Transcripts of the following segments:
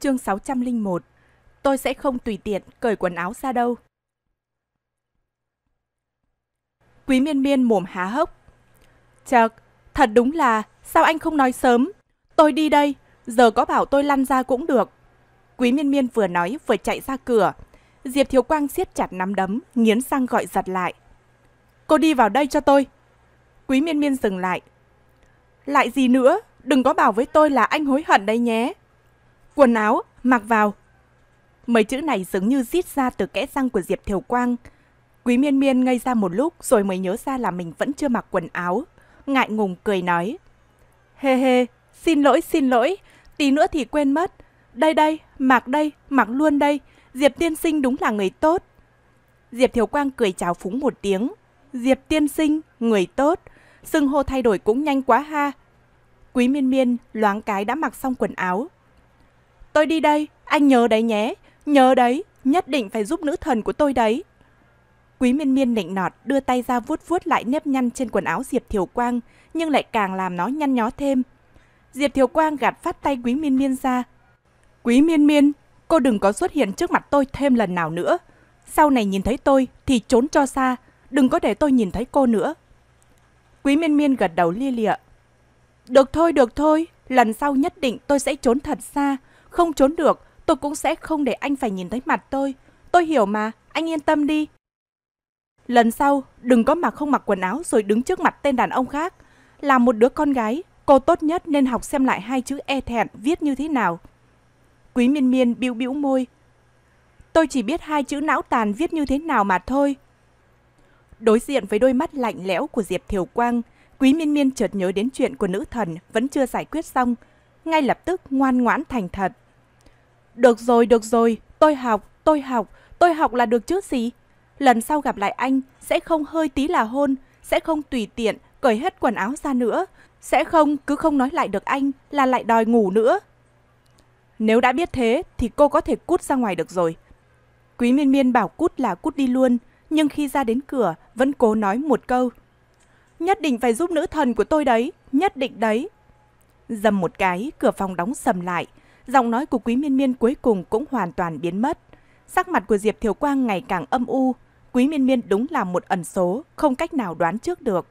chương 601. Tôi sẽ không tùy tiện cởi quần áo ra đâu. Quý miên miên mồm há hốc. Chật, thật đúng là, sao anh không nói sớm? Tôi đi đây, giờ có bảo tôi lăn ra cũng được. Quý miên miên vừa nói vừa chạy ra cửa. Diệp Thiếu Quang siết chặt nắm đấm, nghiến răng gọi giật lại. Cô đi vào đây cho tôi. Quý miên miên dừng lại. Lại gì nữa, đừng có bảo với tôi là anh hối hận đây nhé. Quần áo, mặc vào. Mấy chữ này giống như rít ra từ kẽ răng của Diệp Thiều Quang. Quý miên miên ngây ra một lúc rồi mới nhớ ra là mình vẫn chưa mặc quần áo. Ngại ngùng cười nói. Hê hê, xin lỗi, xin lỗi. Tí nữa thì quên mất. Đây đây, mặc đây, mặc luôn đây. Diệp tiên sinh đúng là người tốt. Diệp Thiều Quang cười chào phúng một tiếng. Diệp tiên sinh, người tốt. Sưng hô thay đổi cũng nhanh quá ha. Quý miên miên loáng cái đã mặc xong quần áo, Tôi đi đây, anh nhớ đấy nhé, nhớ đấy, nhất định phải giúp nữ thần của tôi đấy. Quý miên miên nịnh nọt đưa tay ra vuốt vuốt lại nếp nhăn trên quần áo Diệp Thiều Quang, nhưng lại càng làm nó nhăn nhó thêm. Diệp Thiều Quang gạt phát tay Quý miên miên ra. Quý miên miên, cô đừng có xuất hiện trước mặt tôi thêm lần nào nữa. Sau này nhìn thấy tôi thì trốn cho xa, đừng có để tôi nhìn thấy cô nữa. Quý miên miên gật đầu lia lịa. Được thôi, được thôi, lần sau nhất định tôi sẽ trốn thật xa, không trốn được, tôi cũng sẽ không để anh phải nhìn thấy mặt tôi. Tôi hiểu mà, anh yên tâm đi. Lần sau, đừng có mặc không mặc quần áo rồi đứng trước mặt tên đàn ông khác. Là một đứa con gái, cô tốt nhất nên học xem lại hai chữ e thẹn viết như thế nào. Quý miên miên bĩu bĩu môi. Tôi chỉ biết hai chữ não tàn viết như thế nào mà thôi. Đối diện với đôi mắt lạnh lẽo của Diệp Thiều Quang, Quý miên miên chợt nhớ đến chuyện của nữ thần vẫn chưa giải quyết xong. Ngay lập tức ngoan ngoãn thành thật. Được rồi, được rồi, tôi học, tôi học, tôi học là được chứ gì? Lần sau gặp lại anh, sẽ không hơi tí là hôn, sẽ không tùy tiện, cởi hết quần áo ra nữa, sẽ không cứ không nói lại được anh là lại đòi ngủ nữa. Nếu đã biết thế thì cô có thể cút ra ngoài được rồi. Quý miên miên bảo cút là cút đi luôn, nhưng khi ra đến cửa vẫn cố nói một câu. Nhất định phải giúp nữ thần của tôi đấy, nhất định đấy. Dầm một cái, cửa phòng đóng sầm lại, Giọng nói của Quý Miên Miên cuối cùng cũng hoàn toàn biến mất. Sắc mặt của Diệp Thiều Quang ngày càng âm u, Quý Miên Miên đúng là một ẩn số, không cách nào đoán trước được.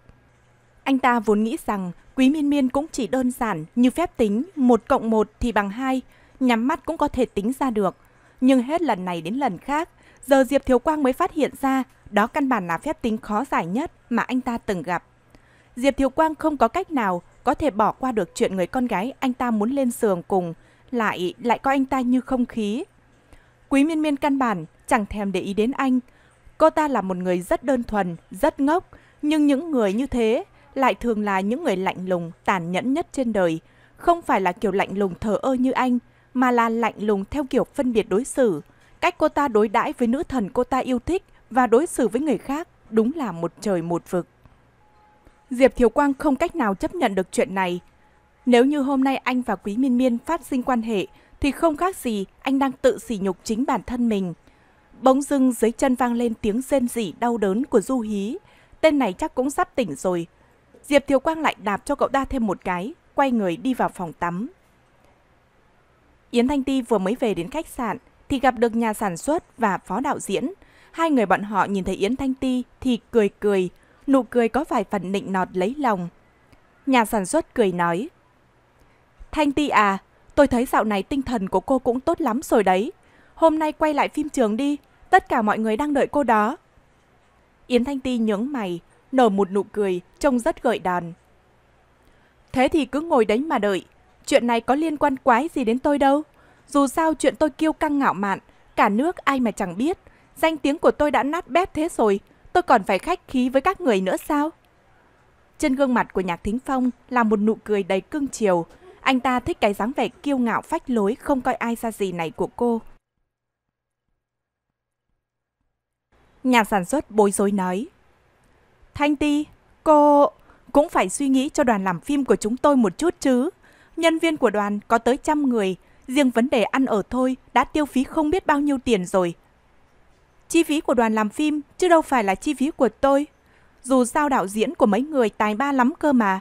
Anh ta vốn nghĩ rằng Quý Miên Miên cũng chỉ đơn giản như phép tính 1 cộng 1 thì bằng 2, nhắm mắt cũng có thể tính ra được. Nhưng hết lần này đến lần khác, giờ Diệp Thiều Quang mới phát hiện ra đó căn bản là phép tính khó giải nhất mà anh ta từng gặp. Diệp Thiều Quang không có cách nào có thể bỏ qua được chuyện người con gái anh ta muốn lên giường cùng lại lại coi anh ta như không khí. Quý miên miên căn bản, chẳng thèm để ý đến anh. Cô ta là một người rất đơn thuần, rất ngốc, nhưng những người như thế lại thường là những người lạnh lùng, tàn nhẫn nhất trên đời. Không phải là kiểu lạnh lùng thờ ơ như anh, mà là lạnh lùng theo kiểu phân biệt đối xử. Cách cô ta đối đãi với nữ thần cô ta yêu thích và đối xử với người khác đúng là một trời một vực. Diệp Thiều Quang không cách nào chấp nhận được chuyện này, nếu như hôm nay anh và Quý Miên Miên phát sinh quan hệ, thì không khác gì anh đang tự sỉ nhục chính bản thân mình. Bỗng dưng dưới chân vang lên tiếng rên rỉ đau đớn của Du Hí. Tên này chắc cũng sắp tỉnh rồi. Diệp Thiều Quang lại đạp cho cậu ta thêm một cái, quay người đi vào phòng tắm. Yến Thanh Ti vừa mới về đến khách sạn thì gặp được nhà sản xuất và phó đạo diễn. Hai người bọn họ nhìn thấy Yến Thanh Ti thì cười cười, nụ cười có vài phần nịnh nọt lấy lòng. Nhà sản xuất cười nói, Thanh Ti à, tôi thấy dạo này tinh thần của cô cũng tốt lắm rồi đấy. Hôm nay quay lại phim trường đi, tất cả mọi người đang đợi cô đó. Yến Thanh Ti nhướng mày, nở một nụ cười, trông rất gợi đòn. Thế thì cứ ngồi đấy mà đợi, chuyện này có liên quan quái gì đến tôi đâu. Dù sao chuyện tôi kiêu căng ngạo mạn, cả nước ai mà chẳng biết. Danh tiếng của tôi đã nát bét thế rồi, tôi còn phải khách khí với các người nữa sao? Trên gương mặt của Nhạc Thính Phong là một nụ cười đầy cưng chiều, anh ta thích cái dáng vẻ kiêu ngạo phách lối không coi ai ra gì này của cô. Nhà sản xuất bối rối nói. Thanh Ti, cô cũng phải suy nghĩ cho đoàn làm phim của chúng tôi một chút chứ. Nhân viên của đoàn có tới trăm người, riêng vấn đề ăn ở thôi đã tiêu phí không biết bao nhiêu tiền rồi. Chi phí của đoàn làm phim chứ đâu phải là chi phí của tôi. Dù sao đạo diễn của mấy người tài ba lắm cơ mà,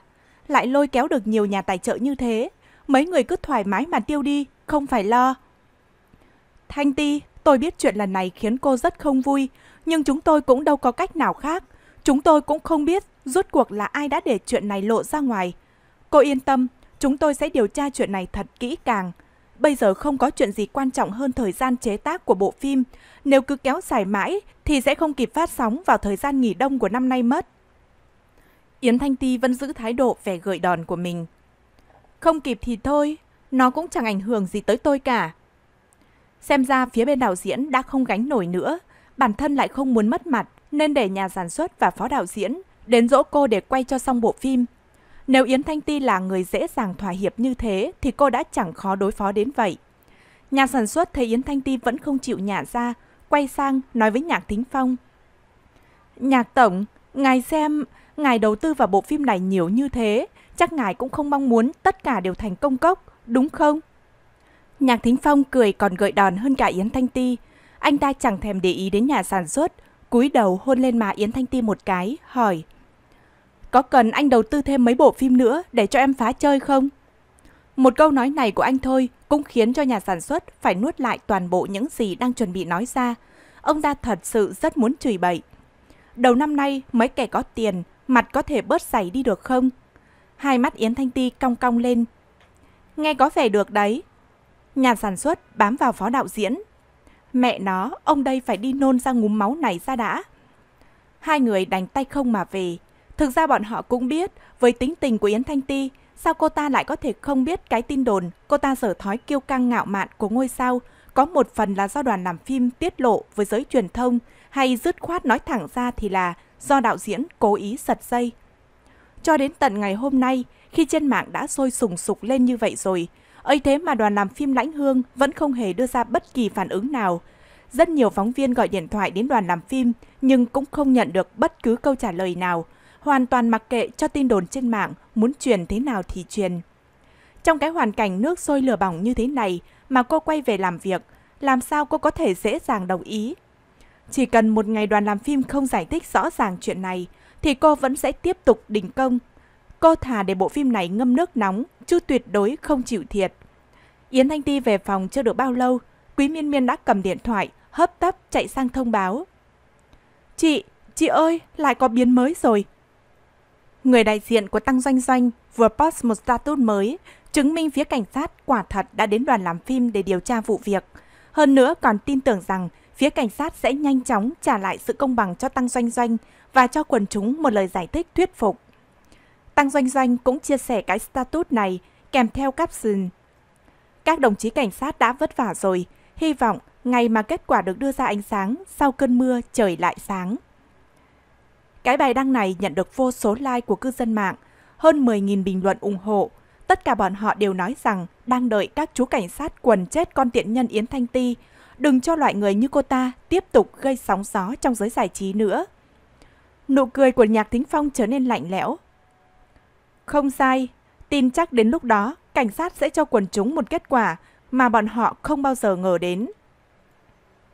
lại lôi kéo được nhiều nhà tài trợ như thế, mấy người cứ thoải mái mà tiêu đi, không phải lo. Thanh Ti, tôi biết chuyện lần này khiến cô rất không vui, nhưng chúng tôi cũng đâu có cách nào khác. Chúng tôi cũng không biết rốt cuộc là ai đã để chuyện này lộ ra ngoài. Cô yên tâm, chúng tôi sẽ điều tra chuyện này thật kỹ càng. Bây giờ không có chuyện gì quan trọng hơn thời gian chế tác của bộ phim. Nếu cứ kéo dài mãi thì sẽ không kịp phát sóng vào thời gian nghỉ đông của năm nay mất. Yến Thanh Ti vẫn giữ thái độ vẻ gợi đòn của mình. Không kịp thì thôi, nó cũng chẳng ảnh hưởng gì tới tôi cả. Xem ra phía bên đạo diễn đã không gánh nổi nữa, bản thân lại không muốn mất mặt nên để nhà sản xuất và phó đạo diễn đến dỗ cô để quay cho xong bộ phim. Nếu Yến Thanh Ti là người dễ dàng thỏa hiệp như thế thì cô đã chẳng khó đối phó đến vậy. Nhà sản xuất thấy Yến Thanh Ti vẫn không chịu nhả ra, quay sang nói với Nhạc Thính Phong. Nhạc Tổng, ngài xem, ngài đầu tư vào bộ phim này nhiều như thế, chắc ngài cũng không mong muốn tất cả đều thành công cốc, đúng không? Nhạc Thính Phong cười còn gợi đòn hơn cả Yến Thanh Ti. Anh ta chẳng thèm để ý đến nhà sản xuất, cúi đầu hôn lên má Yến Thanh Ti một cái, hỏi. Có cần anh đầu tư thêm mấy bộ phim nữa để cho em phá chơi không? Một câu nói này của anh thôi cũng khiến cho nhà sản xuất phải nuốt lại toàn bộ những gì đang chuẩn bị nói ra. Ông ta thật sự rất muốn chửi bậy. Đầu năm nay, mấy kẻ có tiền, mặt có thể bớt giày đi được không? hai mắt Yến Thanh Ti cong cong lên. Nghe có vẻ được đấy. Nhà sản xuất bám vào phó đạo diễn. Mẹ nó, ông đây phải đi nôn ra ngúm máu này ra đã. Hai người đành tay không mà về. Thực ra bọn họ cũng biết, với tính tình của Yến Thanh Ti, sao cô ta lại có thể không biết cái tin đồn cô ta sở thói kiêu căng ngạo mạn của ngôi sao có một phần là do đoàn làm phim tiết lộ với giới truyền thông hay dứt khoát nói thẳng ra thì là do đạo diễn cố ý giật dây. Cho đến tận ngày hôm nay, khi trên mạng đã sôi sùng sục lên như vậy rồi, ấy thế mà đoàn làm phim Lãnh Hương vẫn không hề đưa ra bất kỳ phản ứng nào. Rất nhiều phóng viên gọi điện thoại đến đoàn làm phim nhưng cũng không nhận được bất cứ câu trả lời nào, hoàn toàn mặc kệ cho tin đồn trên mạng muốn truyền thế nào thì truyền. Trong cái hoàn cảnh nước sôi lửa bỏng như thế này mà cô quay về làm việc, làm sao cô có thể dễ dàng đồng ý? Chỉ cần một ngày đoàn làm phim không giải thích rõ ràng chuyện này, thì cô vẫn sẽ tiếp tục đình công. Cô thà để bộ phim này ngâm nước nóng, chứ tuyệt đối không chịu thiệt. Yến Thanh Ti về phòng chưa được bao lâu, Quý Miên Miên đã cầm điện thoại, hấp tấp chạy sang thông báo. Chị, chị ơi, lại có biến mới rồi. Người đại diện của Tăng Doanh Doanh vừa post một status mới, chứng minh phía cảnh sát quả thật đã đến đoàn làm phim để điều tra vụ việc. Hơn nữa còn tin tưởng rằng phía cảnh sát sẽ nhanh chóng trả lại sự công bằng cho Tăng Doanh Doanh và cho quần chúng một lời giải thích thuyết phục. Tăng Doanh Doanh cũng chia sẻ cái status này kèm theo caption. Các đồng chí cảnh sát đã vất vả rồi, hy vọng ngày mà kết quả được đưa ra ánh sáng sau cơn mưa trời lại sáng. Cái bài đăng này nhận được vô số like của cư dân mạng, hơn 10.000 bình luận ủng hộ. Tất cả bọn họ đều nói rằng đang đợi các chú cảnh sát quần chết con tiện nhân Yến Thanh Ti. Đừng cho loại người như cô ta tiếp tục gây sóng gió trong giới giải trí nữa. Nụ cười của Nhạc Thính Phong trở nên lạnh lẽo. Không sai, tin chắc đến lúc đó cảnh sát sẽ cho quần chúng một kết quả mà bọn họ không bao giờ ngờ đến.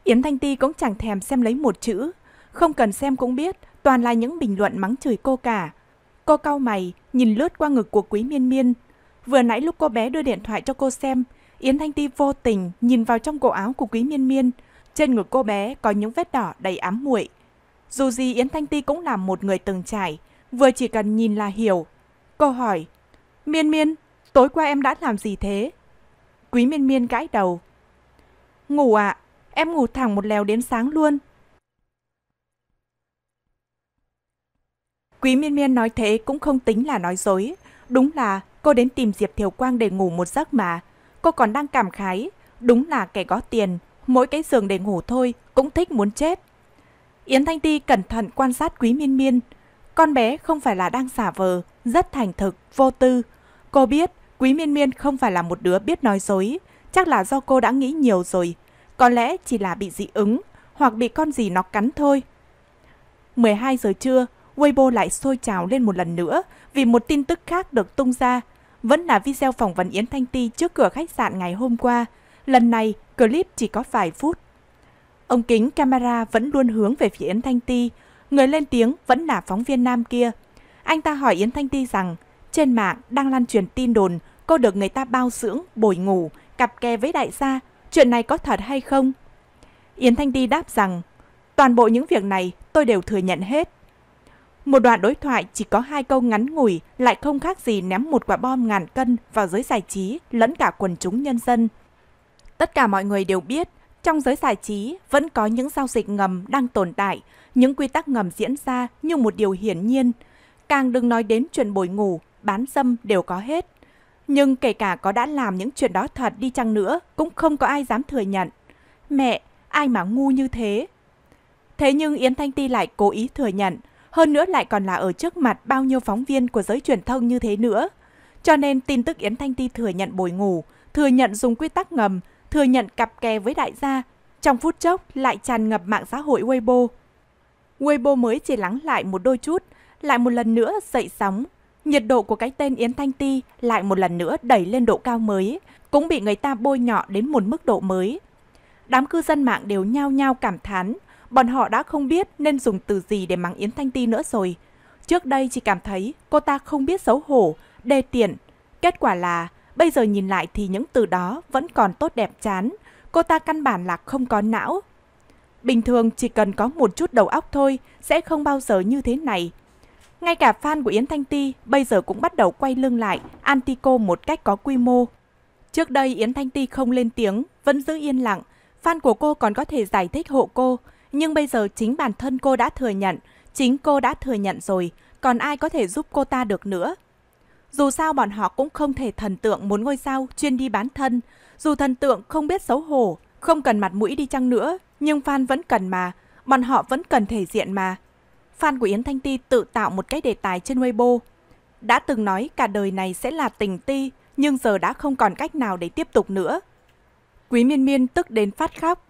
Yến Thanh Ti cũng chẳng thèm xem lấy một chữ, không cần xem cũng biết toàn là những bình luận mắng chửi cô cả. Cô cau mày, nhìn lướt qua ngực của Quý Miên Miên. Vừa nãy lúc cô bé đưa điện thoại cho cô xem, Yến Thanh Ti vô tình nhìn vào trong cổ áo của Quý Miên Miên. Trên ngực cô bé có những vết đỏ đầy ám muội. Dù gì Yến Thanh Ti cũng là một người từng trải, vừa chỉ cần nhìn là hiểu. Cô hỏi, Miên Miên, tối qua em đã làm gì thế? Quý Miên Miên gãi đầu. Ngủ ạ, à, em ngủ thẳng một lèo đến sáng luôn. Quý Miên Miên nói thế cũng không tính là nói dối. Đúng là cô đến tìm Diệp Thiều Quang để ngủ một giấc mà. Cô còn đang cảm khái, đúng là kẻ có tiền, mỗi cái giường để ngủ thôi cũng thích muốn chết. Yến Thanh Ti cẩn thận quan sát Quý Miên Miên. Con bé không phải là đang xả vờ, rất thành thực, vô tư. Cô biết Quý Miên Miên không phải là một đứa biết nói dối, chắc là do cô đã nghĩ nhiều rồi. Có lẽ chỉ là bị dị ứng hoặc bị con gì nó cắn thôi. 12 giờ trưa, Weibo lại sôi trào lên một lần nữa vì một tin tức khác được tung ra. Vẫn là video phỏng vấn Yến Thanh Ti trước cửa khách sạn ngày hôm qua. Lần này, clip chỉ có vài phút Ông kính camera vẫn luôn hướng về phía Yến Thanh Ti, người lên tiếng vẫn là phóng viên nam kia. Anh ta hỏi Yến Thanh Ti rằng, trên mạng đang lan truyền tin đồn cô được người ta bao dưỡng, bồi ngủ, cặp kè với đại gia, chuyện này có thật hay không? Yến Thanh Ti đáp rằng, toàn bộ những việc này tôi đều thừa nhận hết. Một đoạn đối thoại chỉ có hai câu ngắn ngủi lại không khác gì ném một quả bom ngàn cân vào giới giải trí lẫn cả quần chúng nhân dân. Tất cả mọi người đều biết trong giới giải trí, vẫn có những giao dịch ngầm đang tồn tại, những quy tắc ngầm diễn ra như một điều hiển nhiên. Càng đừng nói đến chuyện bồi ngủ, bán dâm đều có hết. Nhưng kể cả có đã làm những chuyện đó thật đi chăng nữa, cũng không có ai dám thừa nhận. Mẹ, ai mà ngu như thế? Thế nhưng Yến Thanh Ti lại cố ý thừa nhận, hơn nữa lại còn là ở trước mặt bao nhiêu phóng viên của giới truyền thông như thế nữa. Cho nên tin tức Yến Thanh Ti thừa nhận bồi ngủ, thừa nhận dùng quy tắc ngầm, thừa nhận cặp kè với đại gia, trong phút chốc lại tràn ngập mạng xã hội Weibo. Weibo mới chỉ lắng lại một đôi chút, lại một lần nữa dậy sóng. Nhiệt độ của cái tên Yến Thanh Ti lại một lần nữa đẩy lên độ cao mới, cũng bị người ta bôi nhọ đến một mức độ mới. Đám cư dân mạng đều nhao nhao cảm thán, bọn họ đã không biết nên dùng từ gì để mắng Yến Thanh Ti nữa rồi. Trước đây chỉ cảm thấy cô ta không biết xấu hổ, đê tiện. Kết quả là Bây giờ nhìn lại thì những từ đó vẫn còn tốt đẹp chán, cô ta căn bản là không có não. Bình thường chỉ cần có một chút đầu óc thôi sẽ không bao giờ như thế này. Ngay cả fan của Yến Thanh Ti bây giờ cũng bắt đầu quay lưng lại, anti cô một cách có quy mô. Trước đây Yến Thanh Ti không lên tiếng, vẫn giữ yên lặng, fan của cô còn có thể giải thích hộ cô, nhưng bây giờ chính bản thân cô đã thừa nhận, chính cô đã thừa nhận rồi, còn ai có thể giúp cô ta được nữa. Dù sao bọn họ cũng không thể thần tượng muốn ngôi sao chuyên đi bán thân. Dù thần tượng không biết xấu hổ, không cần mặt mũi đi chăng nữa, nhưng fan vẫn cần mà, bọn họ vẫn cần thể diện mà. Fan của Yến Thanh Ti tự tạo một cái đề tài trên Weibo. Đã từng nói cả đời này sẽ là tình ti, nhưng giờ đã không còn cách nào để tiếp tục nữa. Quý miên miên tức đến phát khóc.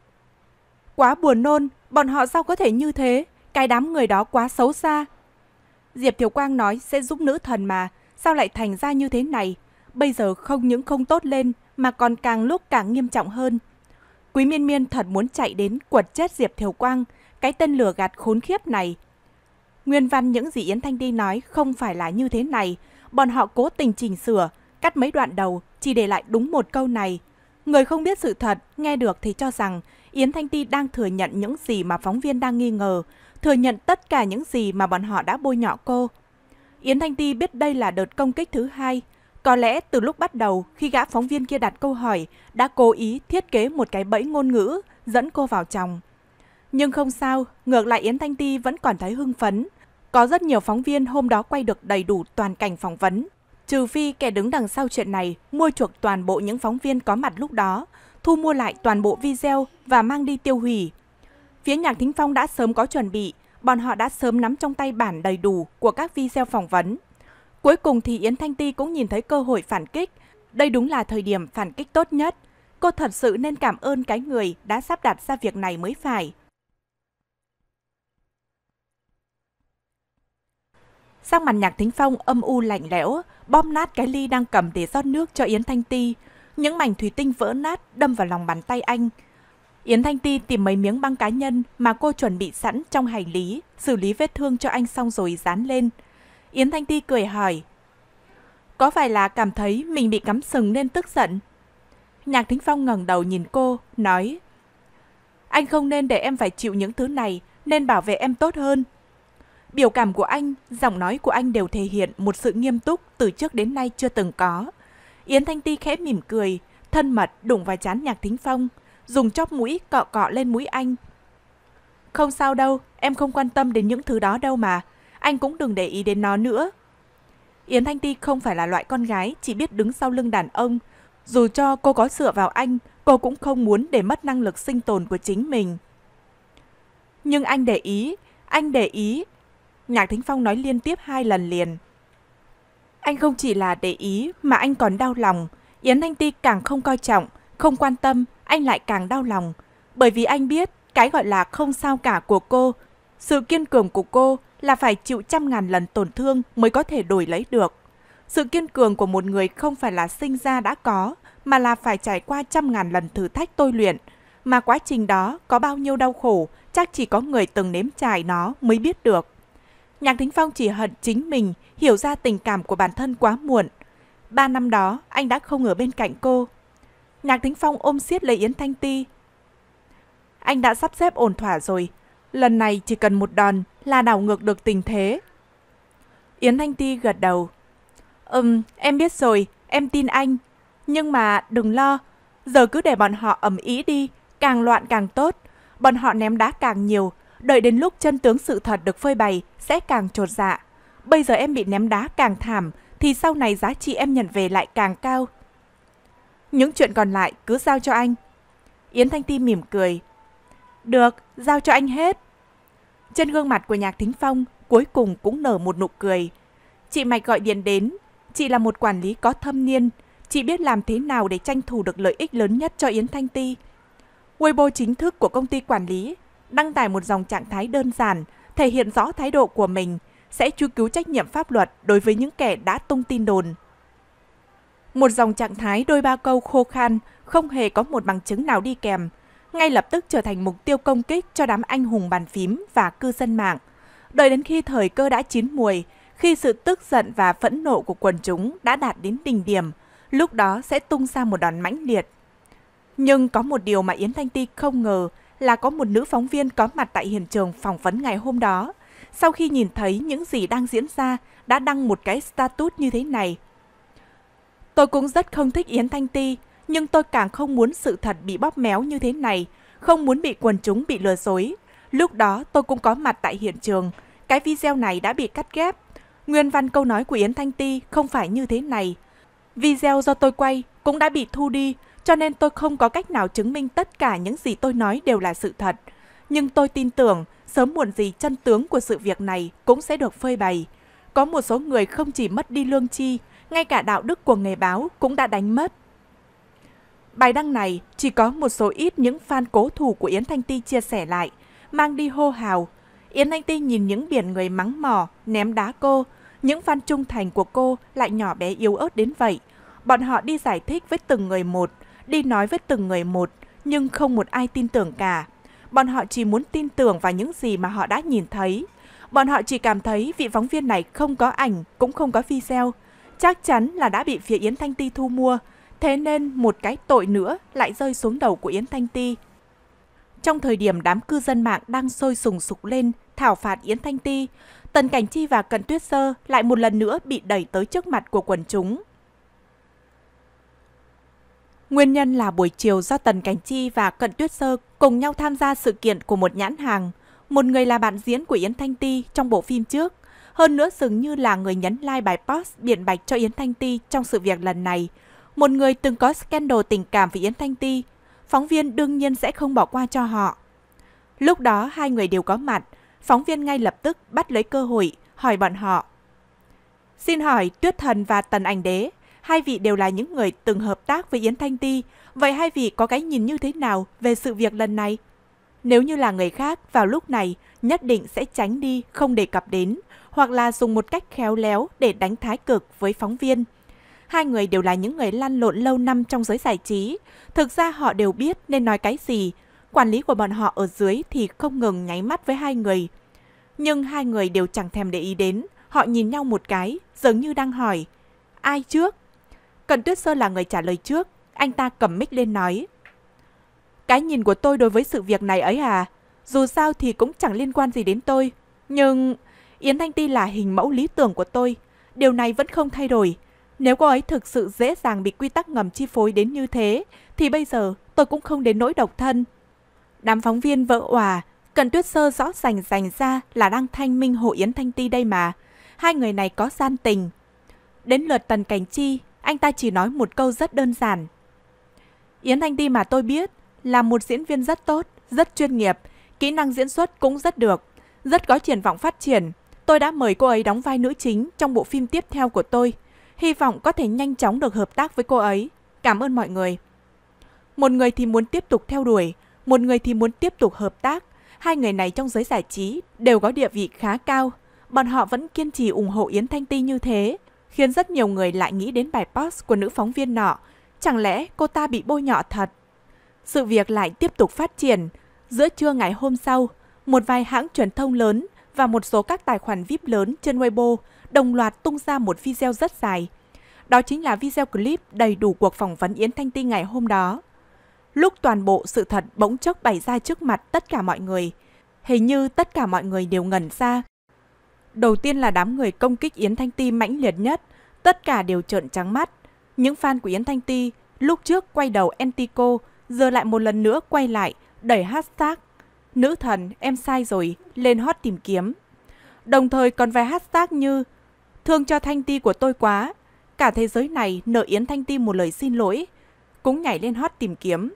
Quá buồn nôn, bọn họ sao có thể như thế? Cái đám người đó quá xấu xa. Diệp Thiều Quang nói sẽ giúp nữ thần mà, Sao lại thành ra như thế này? Bây giờ không những không tốt lên mà còn càng lúc càng nghiêm trọng hơn. Quý miên miên thật muốn chạy đến quật chết Diệp Thiều Quang, cái tên lừa gạt khốn khiếp này. Nguyên văn những gì Yến Thanh đi nói không phải là như thế này. Bọn họ cố tình chỉnh sửa, cắt mấy đoạn đầu, chỉ để lại đúng một câu này. Người không biết sự thật, nghe được thì cho rằng Yến Thanh Ti đang thừa nhận những gì mà phóng viên đang nghi ngờ, thừa nhận tất cả những gì mà bọn họ đã bôi nhọ cô. Yến Thanh Ti biết đây là đợt công kích thứ hai. Có lẽ từ lúc bắt đầu, khi gã phóng viên kia đặt câu hỏi, đã cố ý thiết kế một cái bẫy ngôn ngữ dẫn cô vào chồng. Nhưng không sao, ngược lại Yến Thanh Ti vẫn còn thấy hưng phấn. Có rất nhiều phóng viên hôm đó quay được đầy đủ toàn cảnh phỏng vấn. Trừ phi kẻ đứng đằng sau chuyện này mua chuộc toàn bộ những phóng viên có mặt lúc đó, thu mua lại toàn bộ video và mang đi tiêu hủy. Phía nhạc Thính Phong đã sớm có chuẩn bị, bọn họ đã sớm nắm trong tay bản đầy đủ của các video phỏng vấn. Cuối cùng thì Yến Thanh Ti cũng nhìn thấy cơ hội phản kích. Đây đúng là thời điểm phản kích tốt nhất. Cô thật sự nên cảm ơn cái người đã sắp đặt ra việc này mới phải. sang màn nhạc thính phong âm u lạnh lẽo, bom nát cái ly đang cầm để rót nước cho Yến Thanh Ti. Những mảnh thủy tinh vỡ nát đâm vào lòng bàn tay anh. Yến Thanh Ti tìm mấy miếng băng cá nhân mà cô chuẩn bị sẵn trong hành lý, xử lý vết thương cho anh xong rồi dán lên. Yến Thanh Ti cười hỏi. Có phải là cảm thấy mình bị cắm sừng nên tức giận? Nhạc Thính Phong ngẩng đầu nhìn cô, nói. Anh không nên để em phải chịu những thứ này, nên bảo vệ em tốt hơn. Biểu cảm của anh, giọng nói của anh đều thể hiện một sự nghiêm túc từ trước đến nay chưa từng có. Yến Thanh Ti khẽ mỉm cười, thân mật đụng vào chán Nhạc Thính Phong dùng chóp mũi cọ cọ lên mũi anh. Không sao đâu, em không quan tâm đến những thứ đó đâu mà, anh cũng đừng để ý đến nó nữa. Yến Thanh Ti không phải là loại con gái chỉ biết đứng sau lưng đàn ông. Dù cho cô có sửa vào anh, cô cũng không muốn để mất năng lực sinh tồn của chính mình. Nhưng anh để ý, anh để ý. Nhạc Thính Phong nói liên tiếp hai lần liền. Anh không chỉ là để ý mà anh còn đau lòng. Yến Thanh Ti càng không coi trọng, không quan tâm anh lại càng đau lòng, bởi vì anh biết cái gọi là không sao cả của cô, sự kiên cường của cô là phải chịu trăm ngàn lần tổn thương mới có thể đổi lấy được. Sự kiên cường của một người không phải là sinh ra đã có, mà là phải trải qua trăm ngàn lần thử thách tôi luyện. Mà quá trình đó có bao nhiêu đau khổ, chắc chỉ có người từng nếm trải nó mới biết được. Nhạc Thính Phong chỉ hận chính mình hiểu ra tình cảm của bản thân quá muộn. Ba năm đó, anh đã không ở bên cạnh cô, Nhạc Thính Phong ôm siết lấy Yến Thanh Ti. Anh đã sắp xếp ổn thỏa rồi. Lần này chỉ cần một đòn là đảo ngược được tình thế. Yến Thanh Ti gật đầu. Ừm, em biết rồi, em tin anh. Nhưng mà đừng lo, giờ cứ để bọn họ ẩm ý đi, càng loạn càng tốt. Bọn họ ném đá càng nhiều, đợi đến lúc chân tướng sự thật được phơi bày sẽ càng trột dạ. Bây giờ em bị ném đá càng thảm, thì sau này giá trị em nhận về lại càng cao. Những chuyện còn lại cứ giao cho anh. Yến Thanh Ti mỉm cười. Được, giao cho anh hết. Trên gương mặt của Nhạc Thính Phong cuối cùng cũng nở một nụ cười. Chị Mạch gọi điện đến. Chị là một quản lý có thâm niên. Chị biết làm thế nào để tranh thủ được lợi ích lớn nhất cho Yến Thanh Ti. Weibo chính thức của công ty quản lý đăng tải một dòng trạng thái đơn giản thể hiện rõ thái độ của mình sẽ truy cứu trách nhiệm pháp luật đối với những kẻ đã tung tin đồn. Một dòng trạng thái đôi ba câu khô khan, không hề có một bằng chứng nào đi kèm, ngay lập tức trở thành mục tiêu công kích cho đám anh hùng bàn phím và cư dân mạng. Đợi đến khi thời cơ đã chín muồi, khi sự tức giận và phẫn nộ của quần chúng đã đạt đến đỉnh điểm, lúc đó sẽ tung ra một đòn mãnh liệt. Nhưng có một điều mà Yến Thanh Ti không ngờ là có một nữ phóng viên có mặt tại hiện trường phỏng vấn ngày hôm đó. Sau khi nhìn thấy những gì đang diễn ra, đã đăng một cái status như thế này Tôi cũng rất không thích Yến Thanh Ti, nhưng tôi càng không muốn sự thật bị bóp méo như thế này, không muốn bị quần chúng bị lừa dối. Lúc đó tôi cũng có mặt tại hiện trường, cái video này đã bị cắt ghép. Nguyên văn câu nói của Yến Thanh Ti không phải như thế này. Video do tôi quay cũng đã bị thu đi, cho nên tôi không có cách nào chứng minh tất cả những gì tôi nói đều là sự thật. Nhưng tôi tin tưởng, sớm muộn gì chân tướng của sự việc này cũng sẽ được phơi bày. Có một số người không chỉ mất đi lương chi, ngay cả đạo đức của nghề báo cũng đã đánh mất. Bài đăng này chỉ có một số ít những fan cố thủ của Yến Thanh Ti chia sẻ lại, mang đi hô hào. Yến Thanh Ti nhìn những biển người mắng mỏ, ném đá cô, những fan trung thành của cô lại nhỏ bé yếu ớt đến vậy. Bọn họ đi giải thích với từng người một, đi nói với từng người một, nhưng không một ai tin tưởng cả. Bọn họ chỉ muốn tin tưởng vào những gì mà họ đã nhìn thấy. Bọn họ chỉ cảm thấy vị phóng viên này không có ảnh, cũng không có video, chắc chắn là đã bị phía Yến Thanh Ti thu mua, thế nên một cái tội nữa lại rơi xuống đầu của Yến Thanh Ti. Trong thời điểm đám cư dân mạng đang sôi sùng sục lên thảo phạt Yến Thanh Ti, Tần Cảnh Chi và Cận Tuyết Sơ lại một lần nữa bị đẩy tới trước mặt của quần chúng. Nguyên nhân là buổi chiều do Tần Cảnh Chi và Cận Tuyết Sơ cùng nhau tham gia sự kiện của một nhãn hàng, một người là bạn diễn của Yến Thanh Ti trong bộ phim trước. Hơn nữa dường như là người nhấn like bài post biện bạch cho Yến Thanh Ti trong sự việc lần này. Một người từng có scandal tình cảm với Yến Thanh Ti, phóng viên đương nhiên sẽ không bỏ qua cho họ. Lúc đó hai người đều có mặt, phóng viên ngay lập tức bắt lấy cơ hội hỏi bọn họ. Xin hỏi Tuyết Thần và Tần Ảnh Đế, hai vị đều là những người từng hợp tác với Yến Thanh Ti, vậy hai vị có cái nhìn như thế nào về sự việc lần này? Nếu như là người khác, vào lúc này nhất định sẽ tránh đi, không đề cập đến, hoặc là dùng một cách khéo léo để đánh thái cực với phóng viên. Hai người đều là những người lăn lộn lâu năm trong giới giải trí. Thực ra họ đều biết nên nói cái gì. Quản lý của bọn họ ở dưới thì không ngừng nháy mắt với hai người. Nhưng hai người đều chẳng thèm để ý đến. Họ nhìn nhau một cái, dường như đang hỏi. Ai trước? Cần Tuyết Sơ là người trả lời trước. Anh ta cầm mic lên nói. Cái nhìn của tôi đối với sự việc này ấy à, dù sao thì cũng chẳng liên quan gì đến tôi. Nhưng Yến Thanh Ti là hình mẫu lý tưởng của tôi, điều này vẫn không thay đổi. Nếu cô ấy thực sự dễ dàng bị quy tắc ngầm chi phối đến như thế, thì bây giờ tôi cũng không đến nỗi độc thân. Đám phóng viên vỡ òa, Cần Tuyết Sơ rõ rành rành ra là đang thanh minh hộ Yến Thanh Ti đây mà. Hai người này có gian tình. Đến lượt Tần Cảnh Chi, anh ta chỉ nói một câu rất đơn giản. Yến Thanh Ti mà tôi biết là một diễn viên rất tốt, rất chuyên nghiệp, kỹ năng diễn xuất cũng rất được, rất có triển vọng phát triển. Tôi đã mời cô ấy đóng vai nữ chính trong bộ phim tiếp theo của tôi. Hy vọng có thể nhanh chóng được hợp tác với cô ấy. Cảm ơn mọi người. Một người thì muốn tiếp tục theo đuổi, một người thì muốn tiếp tục hợp tác. Hai người này trong giới giải trí đều có địa vị khá cao. Bọn họ vẫn kiên trì ủng hộ Yến Thanh Ti như thế, khiến rất nhiều người lại nghĩ đến bài post của nữ phóng viên nọ. Chẳng lẽ cô ta bị bôi nhọ thật? Sự việc lại tiếp tục phát triển. Giữa trưa ngày hôm sau, một vài hãng truyền thông lớn và một số các tài khoản VIP lớn trên Weibo đồng loạt tung ra một video rất dài. Đó chính là video clip đầy đủ cuộc phỏng vấn Yến Thanh Ti ngày hôm đó. Lúc toàn bộ sự thật bỗng chốc bày ra trước mặt tất cả mọi người, hình như tất cả mọi người đều ngẩn ra. Đầu tiên là đám người công kích Yến Thanh Ti mãnh liệt nhất, tất cả đều trợn trắng mắt. Những fan của Yến Thanh Ti lúc trước quay đầu Entico giờ lại một lần nữa quay lại, đẩy hashtag Nữ thần, em sai rồi, lên hot tìm kiếm. Đồng thời còn vài hashtag như Thương cho Thanh Ti của tôi quá, cả thế giới này nợ Yến Thanh Ti một lời xin lỗi, cũng nhảy lên hot tìm kiếm.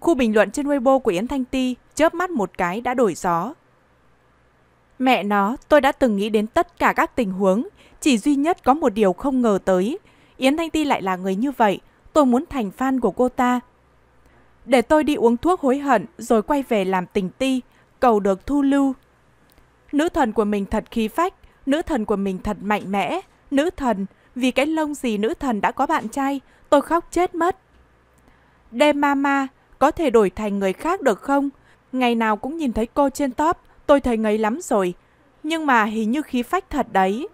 Khu bình luận trên Weibo của Yến Thanh Ti chớp mắt một cái đã đổi gió. Mẹ nó, tôi đã từng nghĩ đến tất cả các tình huống, chỉ duy nhất có một điều không ngờ tới. Yến Thanh Ti lại là người như vậy, tôi muốn thành fan của cô ta, để tôi đi uống thuốc hối hận rồi quay về làm tình ti, cầu được thu lưu. Nữ thần của mình thật khí phách, nữ thần của mình thật mạnh mẽ, nữ thần, vì cái lông gì nữ thần đã có bạn trai, tôi khóc chết mất. Đê mama, có thể đổi thành người khác được không? Ngày nào cũng nhìn thấy cô trên top, tôi thấy ngấy lắm rồi. Nhưng mà hình như khí phách thật đấy.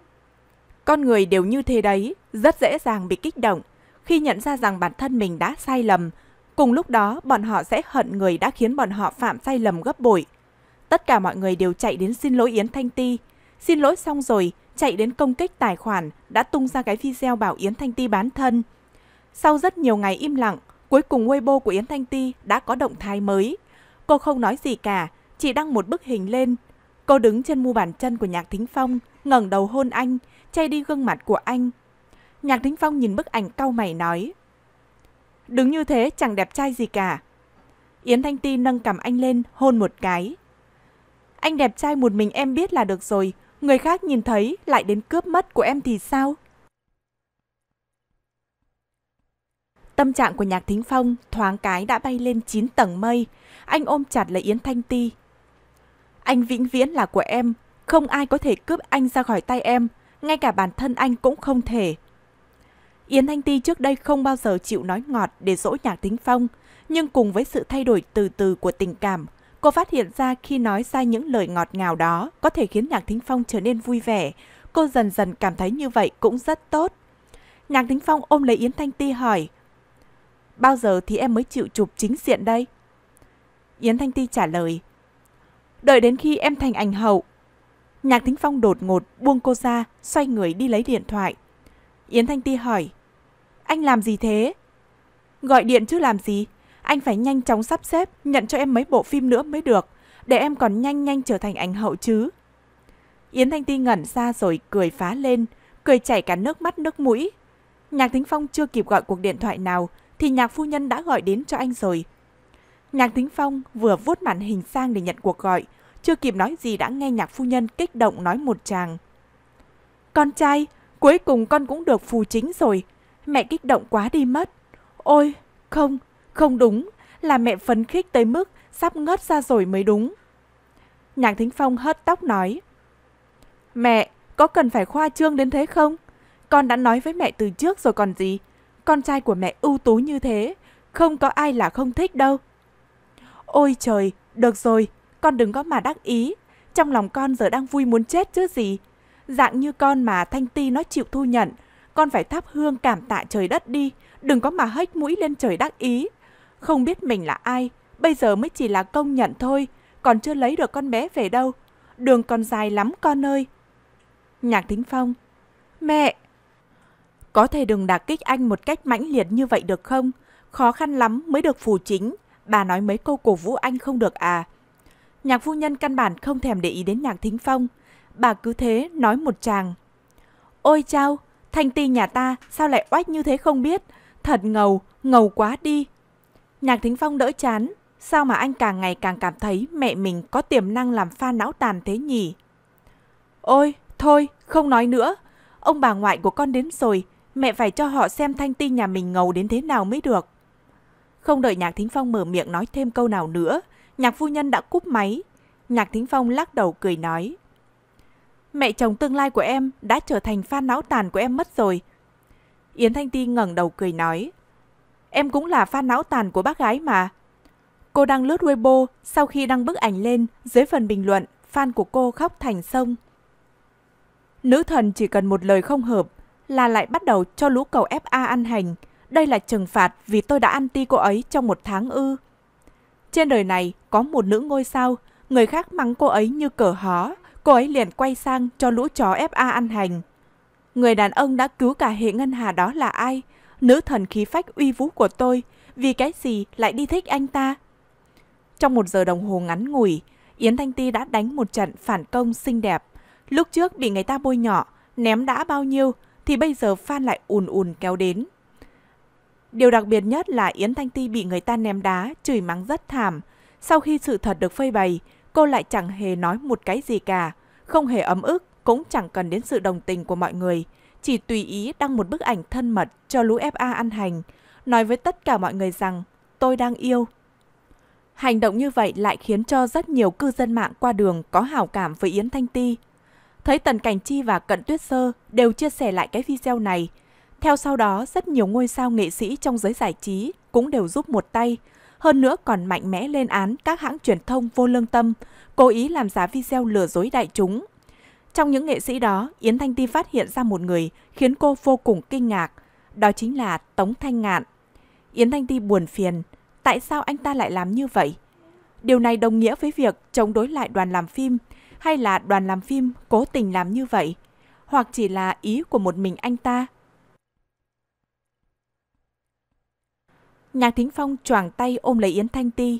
Con người đều như thế đấy, rất dễ dàng bị kích động. Khi nhận ra rằng bản thân mình đã sai lầm, Cùng lúc đó, bọn họ sẽ hận người đã khiến bọn họ phạm sai lầm gấp bội. Tất cả mọi người đều chạy đến xin lỗi Yến Thanh Ti. Xin lỗi xong rồi, chạy đến công kích tài khoản đã tung ra cái video bảo Yến Thanh Ti bán thân. Sau rất nhiều ngày im lặng, cuối cùng Weibo của Yến Thanh Ti đã có động thái mới. Cô không nói gì cả, chỉ đăng một bức hình lên. Cô đứng trên mu bàn chân của Nhạc Thính Phong, ngẩng đầu hôn anh, che đi gương mặt của anh. Nhạc Thính Phong nhìn bức ảnh cau mày nói, đứng như thế chẳng đẹp trai gì cả. Yến Thanh Ti nâng cầm anh lên, hôn một cái. Anh đẹp trai một mình em biết là được rồi, người khác nhìn thấy lại đến cướp mất của em thì sao? Tâm trạng của Nhạc Thính Phong thoáng cái đã bay lên 9 tầng mây, anh ôm chặt lấy Yến Thanh Ti. Anh vĩnh viễn là của em, không ai có thể cướp anh ra khỏi tay em, ngay cả bản thân anh cũng không thể. Yến Thanh Ti trước đây không bao giờ chịu nói ngọt để dỗ nhạc Thính Phong, nhưng cùng với sự thay đổi từ từ của tình cảm, cô phát hiện ra khi nói ra những lời ngọt ngào đó có thể khiến nhạc Thính Phong trở nên vui vẻ. Cô dần dần cảm thấy như vậy cũng rất tốt. Nhạc Thính Phong ôm lấy Yến Thanh Ti hỏi, bao giờ thì em mới chịu chụp chính diện đây? Yến Thanh Ti trả lời, đợi đến khi em thành ảnh hậu. Nhạc Thính Phong đột ngột buông cô ra, xoay người đi lấy điện thoại. Yến Thanh Ti hỏi, anh làm gì thế? Gọi điện chứ làm gì? Anh phải nhanh chóng sắp xếp, nhận cho em mấy bộ phim nữa mới được, để em còn nhanh nhanh trở thành ảnh hậu chứ. Yến Thanh Ti ngẩn ra rồi cười phá lên, cười chảy cả nước mắt nước mũi. Nhạc Thính Phong chưa kịp gọi cuộc điện thoại nào, thì nhạc phu nhân đã gọi đến cho anh rồi. Nhạc Thính Phong vừa vuốt màn hình sang để nhận cuộc gọi, chưa kịp nói gì đã nghe nhạc phu nhân kích động nói một tràng. Con trai, cuối cùng con cũng được phù chính rồi, Mẹ kích động quá đi mất. Ôi, không, không đúng, là mẹ phấn khích tới mức sắp ngất ra rồi mới đúng. Nhạc Thính Phong hất tóc nói. Mẹ, có cần phải khoa trương đến thế không? Con đã nói với mẹ từ trước rồi còn gì. Con trai của mẹ ưu tú như thế, không có ai là không thích đâu. Ôi trời, được rồi, con đừng có mà đắc ý. Trong lòng con giờ đang vui muốn chết chứ gì. Dạng như con mà Thanh Ti nó chịu thu nhận, con phải thắp hương cảm tạ trời đất đi, đừng có mà hếch mũi lên trời đắc ý. Không biết mình là ai, bây giờ mới chỉ là công nhận thôi, còn chưa lấy được con bé về đâu. Đường còn dài lắm con ơi. Nhạc Thính Phong Mẹ! Có thể đừng đả kích anh một cách mãnh liệt như vậy được không? Khó khăn lắm mới được phù chính. Bà nói mấy câu cổ vũ anh không được à? Nhạc phu nhân căn bản không thèm để ý đến nhạc Thính Phong. Bà cứ thế nói một chàng. Ôi chao! Thanh ti nhà ta sao lại oách như thế không biết, thật ngầu, ngầu quá đi. Nhạc Thính Phong đỡ chán, sao mà anh càng ngày càng cảm thấy mẹ mình có tiềm năng làm pha não tàn thế nhỉ? Ôi, thôi, không nói nữa. Ông bà ngoại của con đến rồi, mẹ phải cho họ xem thanh ti nhà mình ngầu đến thế nào mới được. Không đợi Nhạc Thính Phong mở miệng nói thêm câu nào nữa, Nhạc Phu Nhân đã cúp máy. Nhạc Thính Phong lắc đầu cười nói mẹ chồng tương lai của em đã trở thành fan não tàn của em mất rồi. Yến Thanh Ti ngẩng đầu cười nói. Em cũng là fan não tàn của bác gái mà. Cô đang lướt Weibo sau khi đăng bức ảnh lên dưới phần bình luận fan của cô khóc thành sông. Nữ thần chỉ cần một lời không hợp là lại bắt đầu cho lũ cầu FA ăn hành. Đây là trừng phạt vì tôi đã anti cô ấy trong một tháng ư. Trên đời này có một nữ ngôi sao, người khác mắng cô ấy như cờ hó, cô ấy liền quay sang cho lũ chó FA ăn hành. Người đàn ông đã cứu cả hệ ngân hà đó là ai? Nữ thần khí phách uy vũ của tôi, vì cái gì lại đi thích anh ta? Trong một giờ đồng hồ ngắn ngủi, Yến Thanh Ti đã đánh một trận phản công xinh đẹp. Lúc trước bị người ta bôi nhỏ, ném đã bao nhiêu, thì bây giờ fan lại ùn ùn kéo đến. Điều đặc biệt nhất là Yến Thanh Ti bị người ta ném đá, chửi mắng rất thảm. Sau khi sự thật được phơi bày, cô lại chẳng hề nói một cái gì cả, không hề ấm ức, cũng chẳng cần đến sự đồng tình của mọi người, chỉ tùy ý đăng một bức ảnh thân mật cho lũ FA ăn hành, nói với tất cả mọi người rằng tôi đang yêu. Hành động như vậy lại khiến cho rất nhiều cư dân mạng qua đường có hảo cảm với Yến Thanh Ti. Thấy Tần Cảnh Chi và Cận Tuyết Sơ đều chia sẻ lại cái video này. Theo sau đó, rất nhiều ngôi sao nghệ sĩ trong giới giải trí cũng đều giúp một tay – hơn nữa còn mạnh mẽ lên án các hãng truyền thông vô lương tâm, cố ý làm giả video lừa dối đại chúng. Trong những nghệ sĩ đó, Yến Thanh Ti phát hiện ra một người khiến cô vô cùng kinh ngạc, đó chính là Tống Thanh Ngạn. Yến Thanh Ti buồn phiền, tại sao anh ta lại làm như vậy? Điều này đồng nghĩa với việc chống đối lại đoàn làm phim, hay là đoàn làm phim cố tình làm như vậy? Hoặc chỉ là ý của một mình anh ta Nhạc Thính Phong choàng tay ôm lấy Yến Thanh Ti.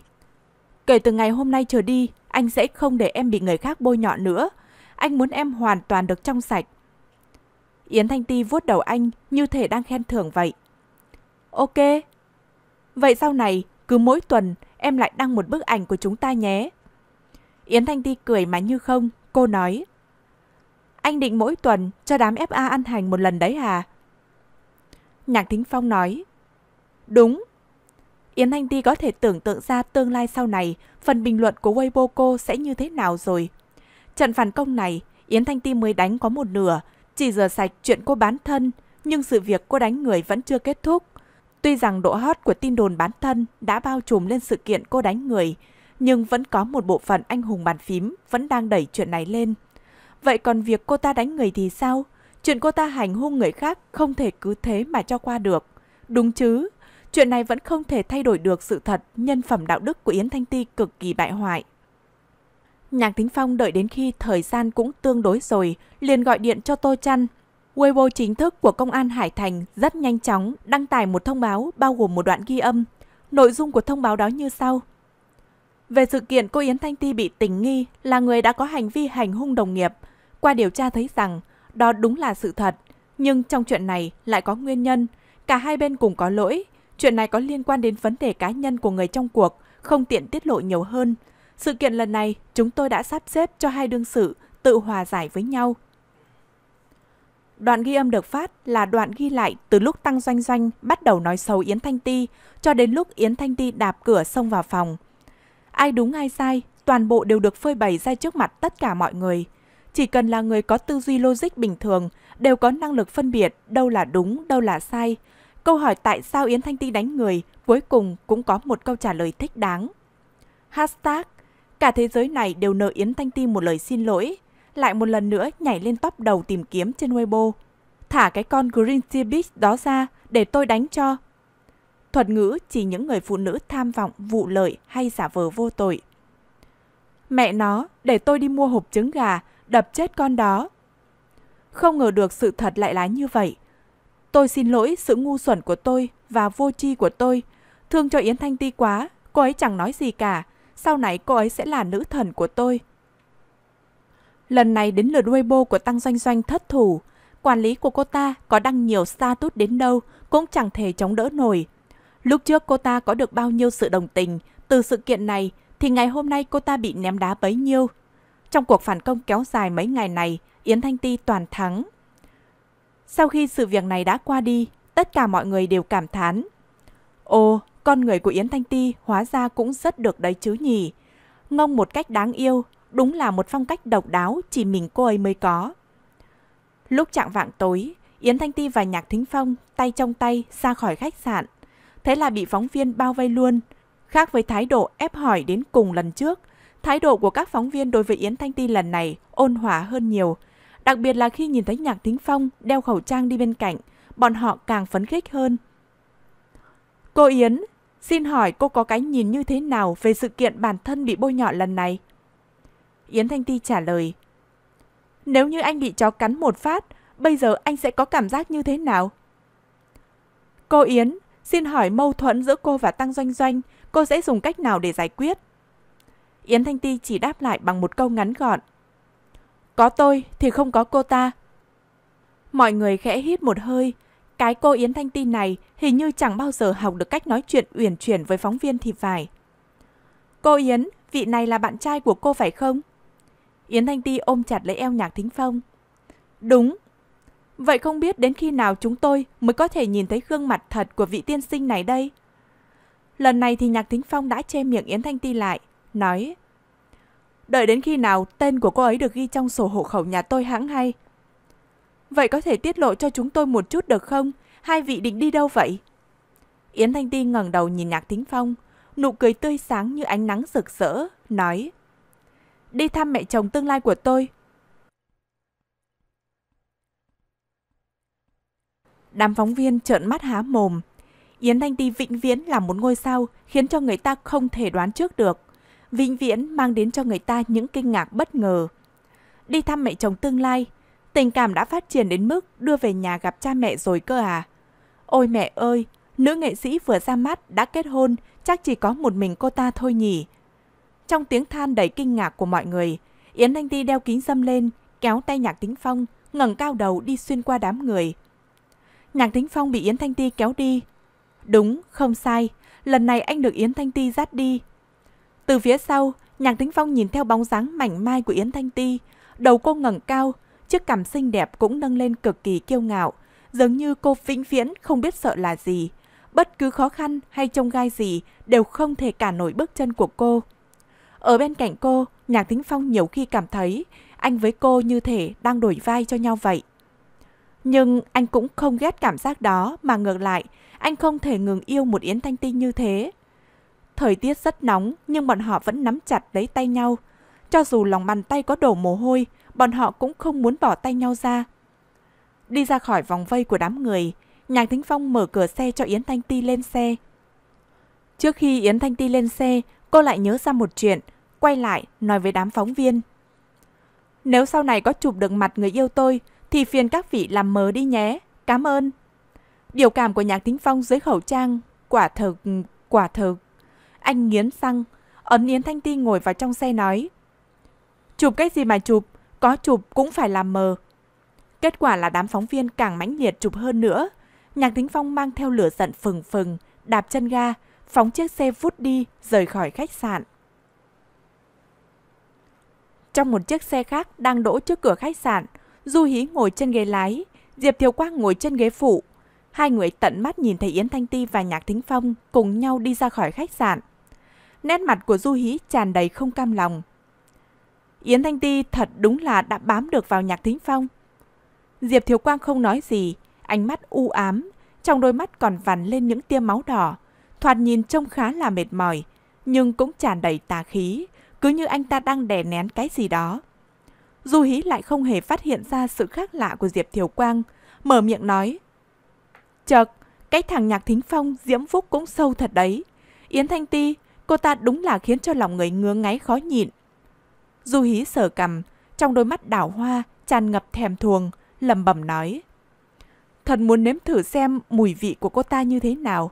Kể từ ngày hôm nay trở đi, anh sẽ không để em bị người khác bôi nhọ nữa. Anh muốn em hoàn toàn được trong sạch. Yến Thanh Ti vuốt đầu anh như thể đang khen thưởng vậy. Ok. Vậy sau này, cứ mỗi tuần em lại đăng một bức ảnh của chúng ta nhé. Yến Thanh Ti cười mà như không, cô nói. Anh định mỗi tuần cho đám FA ăn hành một lần đấy à? Nhạc Thính Phong nói. Đúng, Yến Anh Ti có thể tưởng tượng ra tương lai sau này, phần bình luận của Weibo cô sẽ như thế nào rồi. Trận phản công này, Yến Thanh Ti mới đánh có một nửa, chỉ rửa sạch chuyện cô bán thân, nhưng sự việc cô đánh người vẫn chưa kết thúc. Tuy rằng độ hot của tin đồn bán thân đã bao trùm lên sự kiện cô đánh người, nhưng vẫn có một bộ phận anh hùng bàn phím vẫn đang đẩy chuyện này lên. Vậy còn việc cô ta đánh người thì sao? Chuyện cô ta hành hung người khác không thể cứ thế mà cho qua được. Đúng chứ, chuyện này vẫn không thể thay đổi được sự thật nhân phẩm đạo đức của Yến Thanh Ti cực kỳ bại hoại. Nhạc Thính Phong đợi đến khi thời gian cũng tương đối rồi, liền gọi điện cho Tô Chăn. Weibo chính thức của Công an Hải Thành rất nhanh chóng đăng tải một thông báo bao gồm một đoạn ghi âm. Nội dung của thông báo đó như sau. Về sự kiện cô Yến Thanh Ti bị tình nghi là người đã có hành vi hành hung đồng nghiệp, qua điều tra thấy rằng đó đúng là sự thật. Nhưng trong chuyện này lại có nguyên nhân, cả hai bên cùng có lỗi, Chuyện này có liên quan đến vấn đề cá nhân của người trong cuộc, không tiện tiết lộ nhiều hơn. Sự kiện lần này, chúng tôi đã sắp xếp cho hai đương sự tự hòa giải với nhau. Đoạn ghi âm được phát là đoạn ghi lại từ lúc Tăng Doanh Doanh bắt đầu nói xấu Yến Thanh Ti cho đến lúc Yến Thanh Ti đạp cửa xông vào phòng. Ai đúng ai sai, toàn bộ đều được phơi bày ra trước mặt tất cả mọi người. Chỉ cần là người có tư duy logic bình thường, đều có năng lực phân biệt đâu là đúng, đâu là sai, Câu hỏi tại sao Yến Thanh Ti đánh người cuối cùng cũng có một câu trả lời thích đáng. Hashtag, cả thế giới này đều nợ Yến Thanh Ti một lời xin lỗi, lại một lần nữa nhảy lên top đầu tìm kiếm trên Weibo. Thả cái con Green Tea Beach đó ra để tôi đánh cho. Thuật ngữ chỉ những người phụ nữ tham vọng, vụ lợi hay giả vờ vô tội. Mẹ nó, để tôi đi mua hộp trứng gà, đập chết con đó. Không ngờ được sự thật lại là như vậy. Tôi xin lỗi sự ngu xuẩn của tôi và vô tri của tôi. Thương cho Yến Thanh Ti quá, cô ấy chẳng nói gì cả. Sau này cô ấy sẽ là nữ thần của tôi. Lần này đến lượt Weibo của Tăng Doanh Doanh thất thủ. Quản lý của cô ta có đăng nhiều status đến đâu cũng chẳng thể chống đỡ nổi. Lúc trước cô ta có được bao nhiêu sự đồng tình từ sự kiện này thì ngày hôm nay cô ta bị ném đá bấy nhiêu. Trong cuộc phản công kéo dài mấy ngày này, Yến Thanh Ti toàn thắng. Sau khi sự việc này đã qua đi, tất cả mọi người đều cảm thán. Ồ, con người của Yến Thanh Ti hóa ra cũng rất được đấy chứ nhỉ. Ngông một cách đáng yêu, đúng là một phong cách độc đáo chỉ mình cô ấy mới có. Lúc chạng vạng tối, Yến Thanh Ti và Nhạc Thính Phong tay trong tay ra khỏi khách sạn. Thế là bị phóng viên bao vây luôn. Khác với thái độ ép hỏi đến cùng lần trước, thái độ của các phóng viên đối với Yến Thanh Ti lần này ôn hòa hơn nhiều, Đặc biệt là khi nhìn thấy Nhạc Thính Phong đeo khẩu trang đi bên cạnh, bọn họ càng phấn khích hơn. Cô Yến, xin hỏi cô có cái nhìn như thế nào về sự kiện bản thân bị bôi nhọ lần này? Yến Thanh Ti trả lời. Nếu như anh bị chó cắn một phát, bây giờ anh sẽ có cảm giác như thế nào? Cô Yến, xin hỏi mâu thuẫn giữa cô và Tăng Doanh Doanh, cô sẽ dùng cách nào để giải quyết? Yến Thanh Ti chỉ đáp lại bằng một câu ngắn gọn. Có tôi thì không có cô ta. Mọi người khẽ hít một hơi. Cái cô Yến Thanh Ti này hình như chẳng bao giờ học được cách nói chuyện uyển chuyển với phóng viên thì phải. Cô Yến, vị này là bạn trai của cô phải không? Yến Thanh Ti ôm chặt lấy eo nhạc thính phong. Đúng. Vậy không biết đến khi nào chúng tôi mới có thể nhìn thấy gương mặt thật của vị tiên sinh này đây? Lần này thì nhạc thính phong đã che miệng Yến Thanh Ti lại, nói Đợi đến khi nào tên của cô ấy được ghi trong sổ hộ khẩu nhà tôi hãng hay. Vậy có thể tiết lộ cho chúng tôi một chút được không? Hai vị định đi đâu vậy? Yến Thanh Ti ngẩng đầu nhìn Nhạc Thính Phong, nụ cười tươi sáng như ánh nắng rực rỡ, nói: "Đi thăm mẹ chồng tương lai của tôi." Đám phóng viên trợn mắt há mồm. Yến Thanh Ti vĩnh viễn là một ngôi sao khiến cho người ta không thể đoán trước được vĩnh viễn mang đến cho người ta những kinh ngạc bất ngờ. Đi thăm mẹ chồng tương lai, tình cảm đã phát triển đến mức đưa về nhà gặp cha mẹ rồi cơ à. Ôi mẹ ơi, nữ nghệ sĩ vừa ra mắt đã kết hôn, chắc chỉ có một mình cô ta thôi nhỉ. Trong tiếng than đầy kinh ngạc của mọi người, Yến Anh Ti đeo kính dâm lên, kéo tay Nhạc Tính Phong, ngẩng cao đầu đi xuyên qua đám người. Nhạc Tính Phong bị Yến Thanh Ti kéo đi. Đúng, không sai, lần này anh được Yến Thanh Ti dắt đi, từ phía sau, nhạc thính phong nhìn theo bóng dáng mảnh mai của Yến Thanh Ti. Đầu cô ngẩng cao, chiếc cằm xinh đẹp cũng nâng lên cực kỳ kiêu ngạo. giống như cô vĩnh viễn không biết sợ là gì. Bất cứ khó khăn hay trông gai gì đều không thể cản nổi bước chân của cô. Ở bên cạnh cô, nhạc thính phong nhiều khi cảm thấy anh với cô như thể đang đổi vai cho nhau vậy. Nhưng anh cũng không ghét cảm giác đó mà ngược lại, anh không thể ngừng yêu một Yến Thanh Ti như thế. Thời tiết rất nóng nhưng bọn họ vẫn nắm chặt lấy tay nhau. Cho dù lòng bàn tay có đổ mồ hôi, bọn họ cũng không muốn bỏ tay nhau ra. Đi ra khỏi vòng vây của đám người, Nhạc Thính Phong mở cửa xe cho Yến Thanh Ti lên xe. Trước khi Yến Thanh Ti lên xe, cô lại nhớ ra một chuyện, quay lại nói với đám phóng viên. Nếu sau này có chụp được mặt người yêu tôi thì phiền các vị làm mờ đi nhé, cảm ơn. Điều cảm của Nhạc Thính Phong dưới khẩu trang quả thực, quả thực. Anh nghiến răng, ấn Yến Thanh Ti ngồi vào trong xe nói. Chụp cái gì mà chụp, có chụp cũng phải làm mờ. Kết quả là đám phóng viên càng mãnh liệt chụp hơn nữa. Nhạc Thính Phong mang theo lửa giận phừng phừng, đạp chân ga, phóng chiếc xe vút đi, rời khỏi khách sạn. Trong một chiếc xe khác đang đỗ trước cửa khách sạn, Du Hí ngồi trên ghế lái, Diệp Thiều Quang ngồi trên ghế phụ. Hai người tận mắt nhìn thấy Yến Thanh Ti và Nhạc Thính Phong cùng nhau đi ra khỏi khách sạn nét mặt của Du Hí tràn đầy không cam lòng. Yến Thanh Ti thật đúng là đã bám được vào Nhạc Thính Phong. Diệp Thiếu Quang không nói gì, ánh mắt u ám, trong đôi mắt còn vằn lên những tia máu đỏ, thoạt nhìn trông khá là mệt mỏi, nhưng cũng tràn đầy tà khí, cứ như anh ta đang đè nén cái gì đó. Du Hí lại không hề phát hiện ra sự khác lạ của Diệp Thiều Quang, mở miệng nói. Chợt, cái thằng nhạc thính phong diễm phúc cũng sâu thật đấy. Yến Thanh Ti Cô ta đúng là khiến cho lòng người ngứa ngáy khó nhịn. Du hí sờ cầm, trong đôi mắt đảo hoa, tràn ngập thèm thuồng, lầm bẩm nói. Thần muốn nếm thử xem mùi vị của cô ta như thế nào.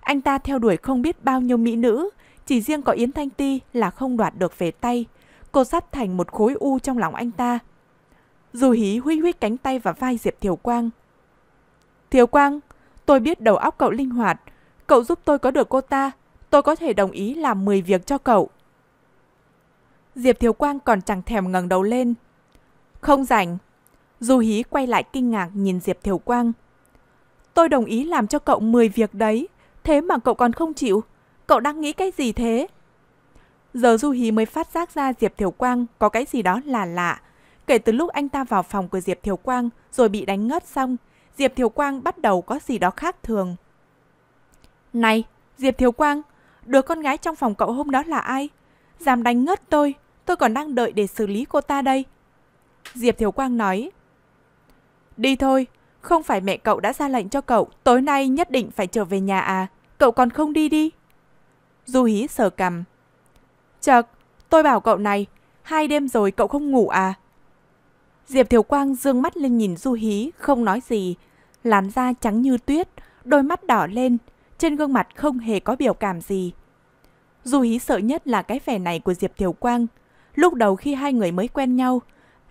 Anh ta theo đuổi không biết bao nhiêu mỹ nữ, chỉ riêng có Yến Thanh Ti là không đoạt được về tay. Cô sắt thành một khối u trong lòng anh ta. Du hí huy huyết cánh tay và vai Diệp Thiều Quang. Thiều Quang, tôi biết đầu óc cậu linh hoạt. Cậu giúp tôi có được cô ta, tôi có thể đồng ý làm 10 việc cho cậu. Diệp Thiếu Quang còn chẳng thèm ngẩng đầu lên. Không rảnh. Du Hí quay lại kinh ngạc nhìn Diệp Thiếu Quang. Tôi đồng ý làm cho cậu 10 việc đấy, thế mà cậu còn không chịu. Cậu đang nghĩ cái gì thế? Giờ Du Hí mới phát giác ra Diệp Thiếu Quang có cái gì đó là lạ. Kể từ lúc anh ta vào phòng của Diệp Thiếu Quang rồi bị đánh ngất xong, Diệp Thiếu Quang bắt đầu có gì đó khác thường. Này, Diệp Thiếu Quang, Đứa con gái trong phòng cậu hôm đó là ai? Dám đánh ngất tôi, tôi còn đang đợi để xử lý cô ta đây. Diệp Thiếu Quang nói. Đi thôi, không phải mẹ cậu đã ra lệnh cho cậu tối nay nhất định phải trở về nhà à? Cậu còn không đi đi. Du Hí sờ cằm. Chật, tôi bảo cậu này, hai đêm rồi cậu không ngủ à? Diệp Thiều Quang dương mắt lên nhìn Du Hí, không nói gì. Làn da trắng như tuyết, đôi mắt đỏ lên, trên gương mặt không hề có biểu cảm gì. Dù Hí sợ nhất là cái vẻ này của Diệp Thiều Quang. Lúc đầu khi hai người mới quen nhau,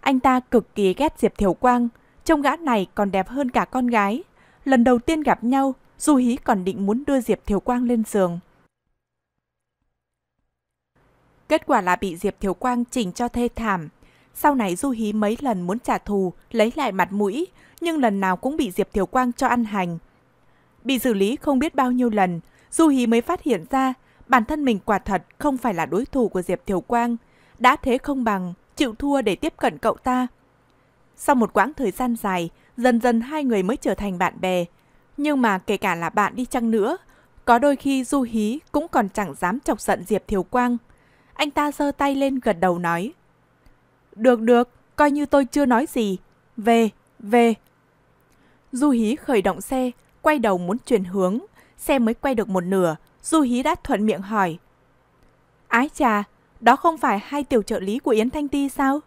anh ta cực kỳ ghét Diệp Thiều Quang, trông gã này còn đẹp hơn cả con gái. Lần đầu tiên gặp nhau, Du Hí còn định muốn đưa Diệp Thiều Quang lên giường. Kết quả là bị Diệp Thiều Quang chỉnh cho thê thảm. Sau này Du Hí mấy lần muốn trả thù, lấy lại mặt mũi, nhưng lần nào cũng bị Diệp Thiều Quang cho ăn hành bị xử lý không biết bao nhiêu lần, Du Hí mới phát hiện ra bản thân mình quả thật không phải là đối thủ của Diệp Thiều Quang, đã thế không bằng, chịu thua để tiếp cận cậu ta. Sau một quãng thời gian dài, dần dần hai người mới trở thành bạn bè. Nhưng mà kể cả là bạn đi chăng nữa, có đôi khi Du Hí cũng còn chẳng dám chọc giận Diệp Thiều Quang. Anh ta giơ tay lên gật đầu nói. Được được, coi như tôi chưa nói gì. Về, về. Du Hí khởi động xe, quay đầu muốn chuyển hướng, xe mới quay được một nửa, Du Hí đã thuận miệng hỏi. Ái chà, đó không phải hai tiểu trợ lý của Yến Thanh Ti sao?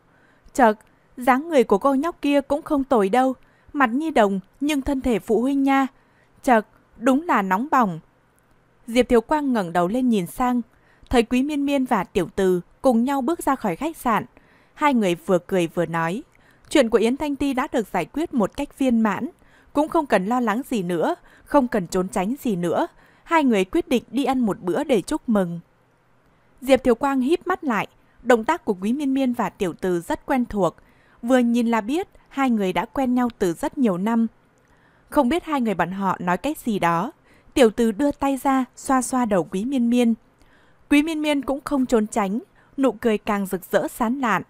Chợt, dáng người của cô nhóc kia cũng không tồi đâu, mặt như đồng nhưng thân thể phụ huynh nha. Chợt, đúng là nóng bỏng. Diệp Thiếu Quang ngẩng đầu lên nhìn sang, thấy Quý Miên Miên và Tiểu Từ cùng nhau bước ra khỏi khách sạn. Hai người vừa cười vừa nói, chuyện của Yến Thanh Ti đã được giải quyết một cách viên mãn. Cũng không cần lo lắng gì nữa, không cần trốn tránh gì nữa. Hai người quyết định đi ăn một bữa để chúc mừng. Diệp Thiều Quang híp mắt lại, động tác của Quý Miên Miên và Tiểu Từ rất quen thuộc. Vừa nhìn là biết hai người đã quen nhau từ rất nhiều năm. Không biết hai người bọn họ nói cái gì đó. Tiểu Từ đưa tay ra, xoa xoa đầu Quý Miên Miên. Quý Miên Miên cũng không trốn tránh, nụ cười càng rực rỡ sán lạn.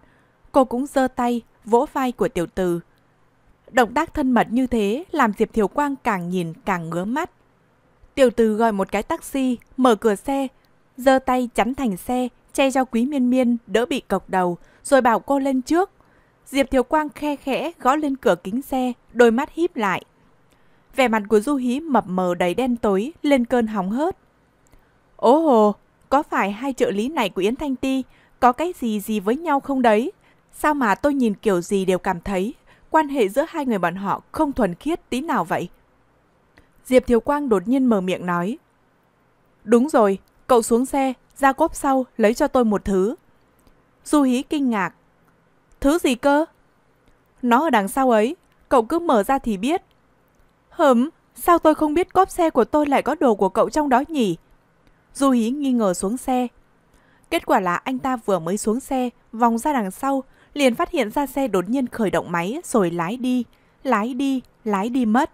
Cô cũng giơ tay, vỗ vai của Tiểu Từ, Động tác thân mật như thế làm Diệp Thiều Quang càng nhìn càng ngứa mắt. Tiểu tử gọi một cái taxi, mở cửa xe, giơ tay chắn thành xe, che cho Quý Miên Miên đỡ bị cộc đầu, rồi bảo cô lên trước. Diệp Thiều Quang khe khẽ gõ lên cửa kính xe, đôi mắt híp lại. Vẻ mặt của Du Hí mập mờ đầy đen tối, lên cơn hóng hớt. Ố hồ, có phải hai trợ lý này của Yến Thanh Ti có cái gì gì với nhau không đấy? Sao mà tôi nhìn kiểu gì đều cảm thấy quan hệ giữa hai người bọn họ không thuần khiết tí nào vậy? Diệp Thiều Quang đột nhiên mở miệng nói. Đúng rồi, cậu xuống xe, ra cốp sau, lấy cho tôi một thứ. Du Hí kinh ngạc. Thứ gì cơ? Nó ở đằng sau ấy, cậu cứ mở ra thì biết. Hửm, sao tôi không biết cốp xe của tôi lại có đồ của cậu trong đó nhỉ? Du Hí nghi ngờ xuống xe. Kết quả là anh ta vừa mới xuống xe, vòng ra đằng sau, liền phát hiện ra xe đột nhiên khởi động máy rồi lái đi, lái đi, lái đi mất.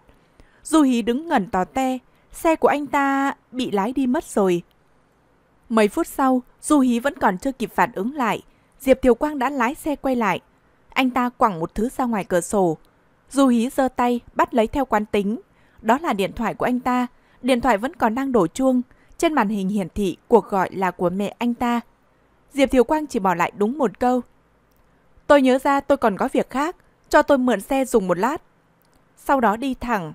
Du Hí đứng ngẩn tò te, xe của anh ta bị lái đi mất rồi. Mấy phút sau, Du Hí vẫn còn chưa kịp phản ứng lại, Diệp Thiều Quang đã lái xe quay lại. Anh ta quẳng một thứ ra ngoài cửa sổ. Du Hí giơ tay bắt lấy theo quán tính, đó là điện thoại của anh ta, điện thoại vẫn còn đang đổ chuông, trên màn hình hiển thị cuộc gọi là của mẹ anh ta. Diệp Thiều Quang chỉ bỏ lại đúng một câu, Tôi nhớ ra tôi còn có việc khác, cho tôi mượn xe dùng một lát. Sau đó đi thẳng.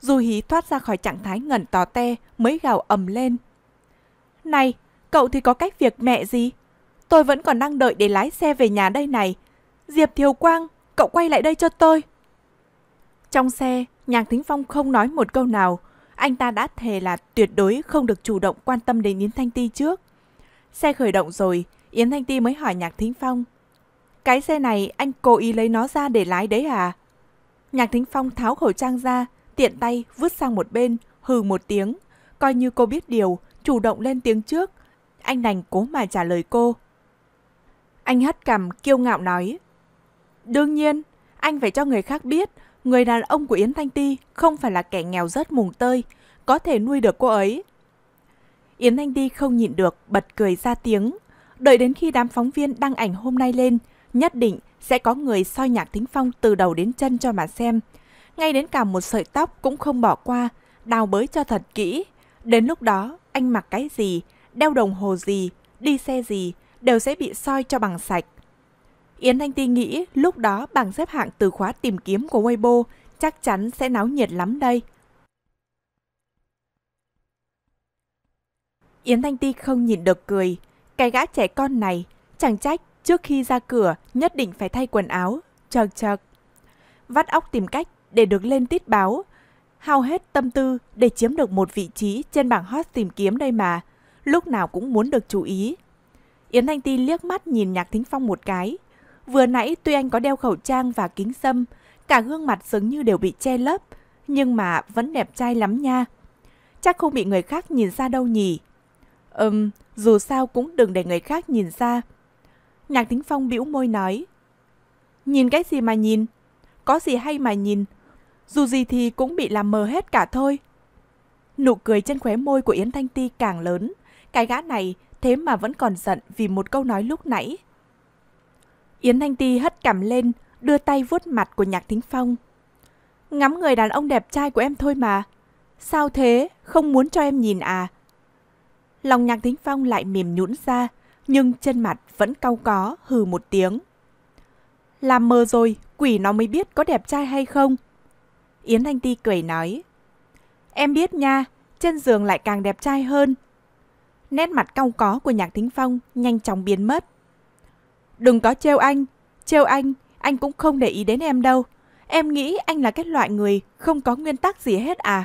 Du Hí thoát ra khỏi trạng thái ngẩn tò te mới gào ầm lên. Này, cậu thì có cách việc mẹ gì? Tôi vẫn còn đang đợi để lái xe về nhà đây này. Diệp Thiều Quang, cậu quay lại đây cho tôi. Trong xe, Nhạc Thính Phong không nói một câu nào. Anh ta đã thề là tuyệt đối không được chủ động quan tâm đến Yến Thanh Ti trước. Xe khởi động rồi, Yến Thanh Ti mới hỏi Nhạc Thính Phong cái xe này anh cố ý lấy nó ra để lái đấy à? Nhạc Thính Phong tháo khẩu trang ra, tiện tay vứt sang một bên, hừ một tiếng. Coi như cô biết điều, chủ động lên tiếng trước. Anh đành cố mà trả lời cô. Anh hất cằm kiêu ngạo nói. Đương nhiên, anh phải cho người khác biết người đàn ông của Yến Thanh Ti không phải là kẻ nghèo rớt mùng tơi, có thể nuôi được cô ấy. Yến Thanh Ti không nhịn được, bật cười ra tiếng. Đợi đến khi đám phóng viên đăng ảnh hôm nay lên, nhất định sẽ có người soi nhạc thính phong từ đầu đến chân cho mà xem. Ngay đến cả một sợi tóc cũng không bỏ qua, đào bới cho thật kỹ. Đến lúc đó, anh mặc cái gì, đeo đồng hồ gì, đi xe gì, đều sẽ bị soi cho bằng sạch. Yến Thanh Ti nghĩ lúc đó bảng xếp hạng từ khóa tìm kiếm của Weibo chắc chắn sẽ náo nhiệt lắm đây. Yến Thanh Ti không nhìn được cười. Cái gã trẻ con này, chẳng trách Trước khi ra cửa, nhất định phải thay quần áo. Chật chật. Vắt óc tìm cách để được lên tít báo. Hao hết tâm tư để chiếm được một vị trí trên bảng hot tìm kiếm đây mà. Lúc nào cũng muốn được chú ý. Yến Thanh Ti liếc mắt nhìn Nhạc Thính Phong một cái. Vừa nãy tuy anh có đeo khẩu trang và kính sâm cả gương mặt dường như đều bị che lấp, nhưng mà vẫn đẹp trai lắm nha. Chắc không bị người khác nhìn ra đâu nhỉ. Ừm, dù sao cũng đừng để người khác nhìn ra. Nhạc Thính Phong bĩu môi nói. Nhìn cái gì mà nhìn? Có gì hay mà nhìn? Dù gì thì cũng bị làm mờ hết cả thôi. Nụ cười trên khóe môi của Yến Thanh Ti càng lớn. Cái gã này thế mà vẫn còn giận vì một câu nói lúc nãy. Yến Thanh Ti hất cằm lên, đưa tay vuốt mặt của Nhạc Thính Phong. Ngắm người đàn ông đẹp trai của em thôi mà. Sao thế? Không muốn cho em nhìn à? Lòng Nhạc Thính Phong lại mềm nhũn ra, nhưng trên mặt vẫn cau có hừ một tiếng. Làm mờ rồi, quỷ nó mới biết có đẹp trai hay không. Yến Thanh Ti cười nói. Em biết nha, trên giường lại càng đẹp trai hơn. Nét mặt cau có của Nhạc Thính Phong nhanh chóng biến mất. Đừng có trêu anh, trêu anh, anh cũng không để ý đến em đâu. Em nghĩ anh là cái loại người không có nguyên tắc gì hết à.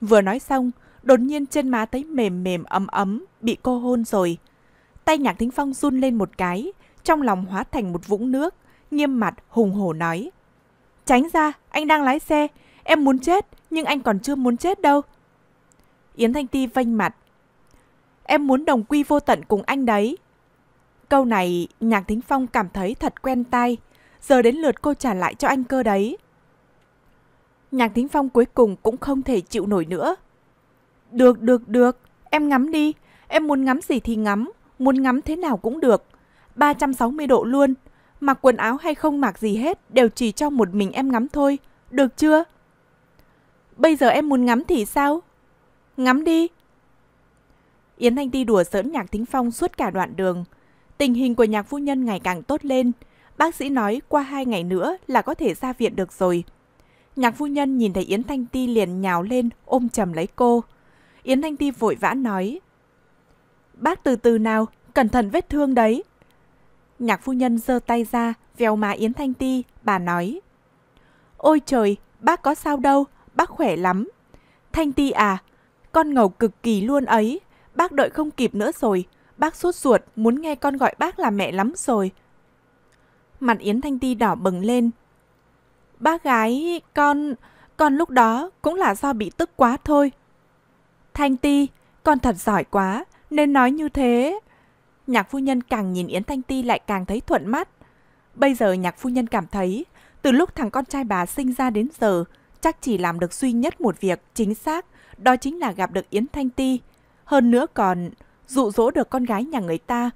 Vừa nói xong, đột nhiên trên má thấy mềm mềm ấm ấm, bị cô hôn rồi. Tay Nhạc Thính Phong run lên một cái, trong lòng hóa thành một vũng nước, nghiêm mặt hùng hổ nói. Tránh ra, anh đang lái xe, em muốn chết, nhưng anh còn chưa muốn chết đâu. Yến Thanh Ti vênh mặt. Em muốn đồng quy vô tận cùng anh đấy. Câu này, Nhạc Thính Phong cảm thấy thật quen tai, giờ đến lượt cô trả lại cho anh cơ đấy. Nhạc Thính Phong cuối cùng cũng không thể chịu nổi nữa. Được, được, được, em ngắm đi, em muốn ngắm gì thì ngắm, muốn ngắm thế nào cũng được, 360 độ luôn. Mặc quần áo hay không mặc gì hết đều chỉ cho một mình em ngắm thôi, được chưa? Bây giờ em muốn ngắm thì sao? Ngắm đi. Yến Thanh Ti đùa giỡn Nhạc Thính Phong suốt cả đoạn đường. Tình hình của nhạc phu nhân ngày càng tốt lên. Bác sĩ nói qua hai ngày nữa là có thể ra viện được rồi. Nhạc phu nhân nhìn thấy Yến Thanh Ti liền nhào lên ôm chầm lấy cô. Yến Thanh Ti vội vã nói. Bác từ từ nào, cẩn thận vết thương đấy. Nhạc phu nhân giơ tay ra, vèo má Yến Thanh Ti, bà nói. Ôi trời, bác có sao đâu, bác khỏe lắm. Thanh Ti à, con ngầu cực kỳ luôn ấy, bác đợi không kịp nữa rồi, bác sốt ruột muốn nghe con gọi bác là mẹ lắm rồi. Mặt Yến Thanh Ti đỏ bừng lên. Bác gái, con, con lúc đó cũng là do bị tức quá thôi. Thanh Ti, con thật giỏi quá, nên nói như thế. Nhạc phu nhân càng nhìn Yến Thanh Ti lại càng thấy thuận mắt. Bây giờ nhạc phu nhân cảm thấy, từ lúc thằng con trai bà sinh ra đến giờ, chắc chỉ làm được duy nhất một việc chính xác, đó chính là gặp được Yến Thanh Ti. Hơn nữa còn dụ dỗ được con gái nhà người ta.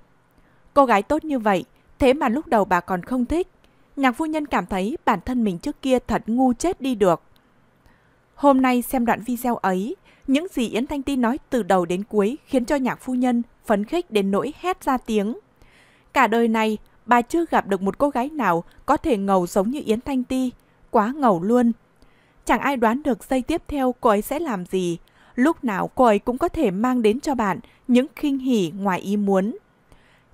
Cô gái tốt như vậy, thế mà lúc đầu bà còn không thích. Nhạc phu nhân cảm thấy bản thân mình trước kia thật ngu chết đi được. Hôm nay xem đoạn video ấy, những gì Yến Thanh Ti nói từ đầu đến cuối khiến cho nhạc phu nhân phấn khích đến nỗi hét ra tiếng. Cả đời này, bà chưa gặp được một cô gái nào có thể ngầu giống như Yến Thanh Ti. Quá ngầu luôn. Chẳng ai đoán được giây tiếp theo cô ấy sẽ làm gì. Lúc nào cô ấy cũng có thể mang đến cho bạn những khinh hỉ ngoài ý muốn.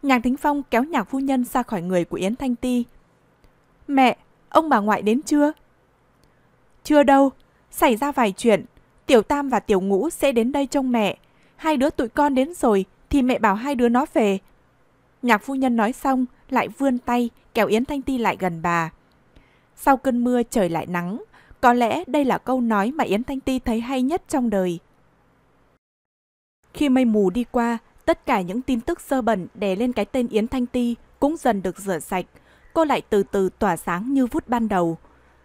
Nhạc Thính Phong kéo nhạc phu nhân ra khỏi người của Yến Thanh Ti. Mẹ, ông bà ngoại đến chưa? Chưa đâu, xảy ra vài chuyện Tiểu Tam và Tiểu Ngũ sẽ đến đây trông mẹ. Hai đứa tụi con đến rồi thì mẹ bảo hai đứa nó về. Nhạc phu nhân nói xong lại vươn tay kéo Yến Thanh Ti lại gần bà. Sau cơn mưa trời lại nắng, có lẽ đây là câu nói mà Yến Thanh Ti thấy hay nhất trong đời. Khi mây mù đi qua, tất cả những tin tức sơ bẩn đè lên cái tên Yến Thanh Ti cũng dần được rửa sạch. Cô lại từ từ tỏa sáng như vút ban đầu.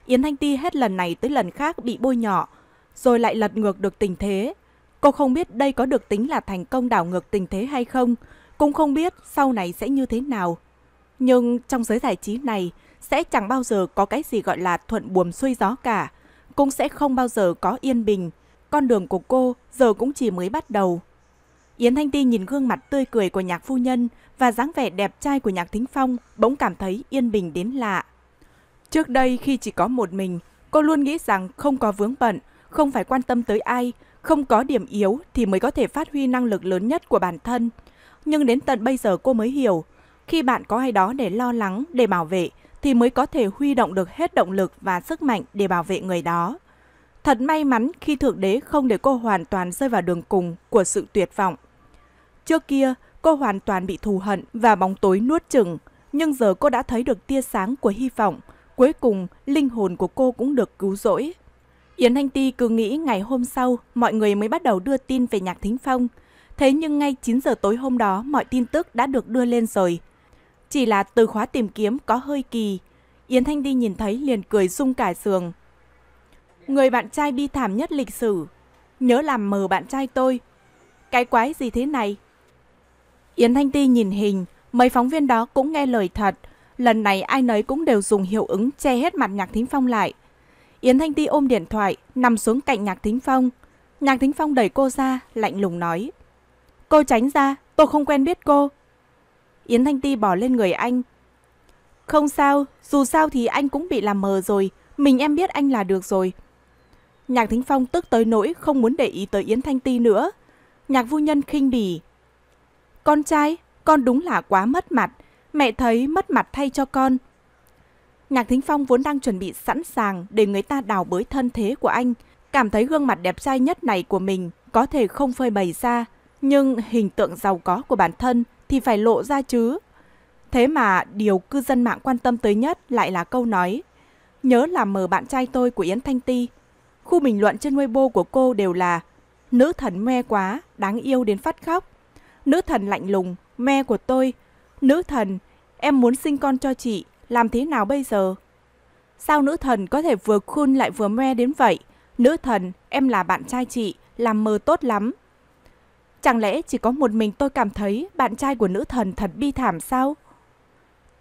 Yến Thanh Ti hết lần này tới lần khác bị bôi nhọ, rồi lại lật ngược được tình thế. Cô không biết đây có được tính là thành công đảo ngược tình thế hay không, cũng không biết sau này sẽ như thế nào. Nhưng trong giới giải trí này, sẽ chẳng bao giờ có cái gì gọi là thuận buồm xuôi gió cả, cũng sẽ không bao giờ có yên bình. Con đường của cô giờ cũng chỉ mới bắt đầu. Yến Thanh Ti nhìn gương mặt tươi cười của nhạc phu nhân và dáng vẻ đẹp trai của nhạc thính phong bỗng cảm thấy yên bình đến lạ. Trước đây khi chỉ có một mình, cô luôn nghĩ rằng không có vướng bận, không phải quan tâm tới ai, không có điểm yếu thì mới có thể phát huy năng lực lớn nhất của bản thân. Nhưng đến tận bây giờ cô mới hiểu, khi bạn có ai đó để lo lắng, để bảo vệ, thì mới có thể huy động được hết động lực và sức mạnh để bảo vệ người đó. Thật may mắn khi Thượng Đế không để cô hoàn toàn rơi vào đường cùng của sự tuyệt vọng. Trước kia, cô hoàn toàn bị thù hận và bóng tối nuốt chừng, nhưng giờ cô đã thấy được tia sáng của hy vọng. Cuối cùng, linh hồn của cô cũng được cứu rỗi. Yến Thanh Ti cứ nghĩ ngày hôm sau mọi người mới bắt đầu đưa tin về Nhạc Thính Phong. Thế nhưng ngay 9 giờ tối hôm đó mọi tin tức đã được đưa lên rồi. Chỉ là từ khóa tìm kiếm có hơi kỳ. Yến Thanh Ti nhìn thấy liền cười rung cả sườn. Người bạn trai bi thảm nhất lịch sử. Nhớ làm mờ bạn trai tôi. Cái quái gì thế này? Yến Thanh Ti nhìn hình, mấy phóng viên đó cũng nghe lời thật. Lần này ai nấy cũng đều dùng hiệu ứng che hết mặt Nhạc Thính Phong lại. Yến Thanh Ti ôm điện thoại, nằm xuống cạnh Nhạc Thính Phong. Nhạc Thính Phong đẩy cô ra, lạnh lùng nói. Cô tránh ra, tôi không quen biết cô. Yến Thanh Ti bỏ lên người anh. Không sao, dù sao thì anh cũng bị làm mờ rồi, mình em biết anh là được rồi. Nhạc Thính Phong tức tới nỗi không muốn để ý tới Yến Thanh Ti nữa. Nhạc Vu Nhân khinh bỉ. Con trai, con đúng là quá mất mặt, mẹ thấy mất mặt thay cho con. Nhạc Thính Phong vốn đang chuẩn bị sẵn sàng để người ta đào bới thân thế của anh, cảm thấy gương mặt đẹp trai nhất này của mình có thể không phơi bày ra, nhưng hình tượng giàu có của bản thân thì phải lộ ra chứ. Thế mà điều cư dân mạng quan tâm tới nhất lại là câu nói Nhớ là mờ bạn trai tôi của Yến Thanh Ti. Khu bình luận trên Weibo của cô đều là Nữ thần me quá, đáng yêu đến phát khóc. Nữ thần lạnh lùng, me của tôi. Nữ thần, em muốn sinh con cho chị, làm thế nào bây giờ? Sao nữ thần có thể vừa khun lại vừa me đến vậy? Nữ thần, em là bạn trai chị, làm mờ tốt lắm. Chẳng lẽ chỉ có một mình tôi cảm thấy bạn trai của nữ thần thật bi thảm sao?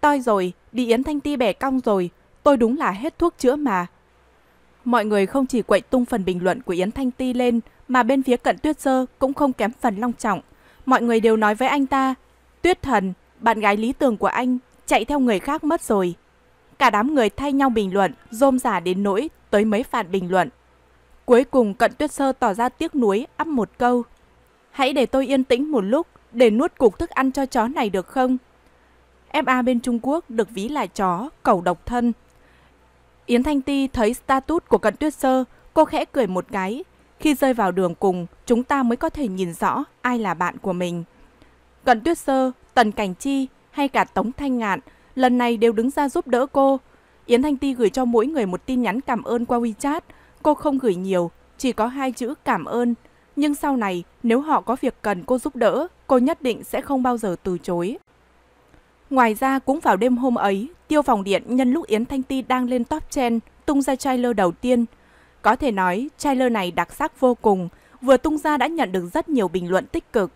Toi rồi, đi Yến Thanh Ti bẻ cong rồi, tôi đúng là hết thuốc chữa mà. Mọi người không chỉ quậy tung phần bình luận của Yến Thanh Ti lên, mà bên phía cận Tuyết Sơ cũng không kém phần long trọng. Mọi người đều nói với anh ta, Tuyết Thần, bạn gái lý tưởng của anh chạy theo người khác mất rồi. Cả đám người thay nhau bình luận, rôm giả đến nỗi tới mấy phản bình luận. Cuối cùng cận tuyết sơ tỏ ra tiếc nuối ấp một câu. Hãy để tôi yên tĩnh một lúc để nuốt cục thức ăn cho chó này được không? FA bên Trung Quốc được ví là chó, cầu độc thân. Yến Thanh Ti thấy status của cận tuyết sơ, cô khẽ cười một cái. Khi rơi vào đường cùng, chúng ta mới có thể nhìn rõ ai là bạn của mình. Cận tuyết sơ, Tần Cảnh Chi hay cả Tống Thanh Ngạn, lần này đều đứng ra giúp đỡ cô. Yến Thanh Ti gửi cho mỗi người một tin nhắn cảm ơn qua WeChat. Cô không gửi nhiều, chỉ có hai chữ cảm ơn. Nhưng sau này, nếu họ có việc cần cô giúp đỡ, cô nhất định sẽ không bao giờ từ chối. Ngoài ra, cũng vào đêm hôm ấy, tiêu phòng điện nhân lúc Yến Thanh Ti đang lên top trend, tung ra trailer đầu tiên. Có thể nói, trailer này đặc sắc vô cùng, vừa tung ra đã nhận được rất nhiều bình luận tích cực.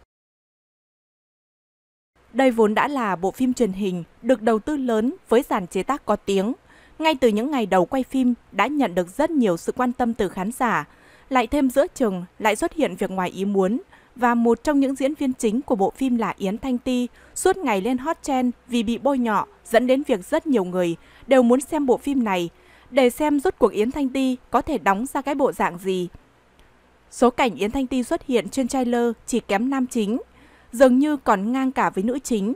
Đây vốn đã là bộ phim truyền hình được đầu tư lớn với dàn chế tác có tiếng. Ngay từ những ngày đầu quay phim đã nhận được rất nhiều sự quan tâm từ khán giả. Lại thêm giữa chừng lại xuất hiện việc ngoài ý muốn và một trong những diễn viên chính của bộ phim là Yến Thanh Ti suốt ngày lên hot trend vì bị bôi nhọ dẫn đến việc rất nhiều người đều muốn xem bộ phim này để xem rốt cuộc Yến Thanh Ti có thể đóng ra cái bộ dạng gì. Số cảnh Yến Thanh Ti xuất hiện trên trailer chỉ kém nam chính – dường như còn ngang cả với nữ chính.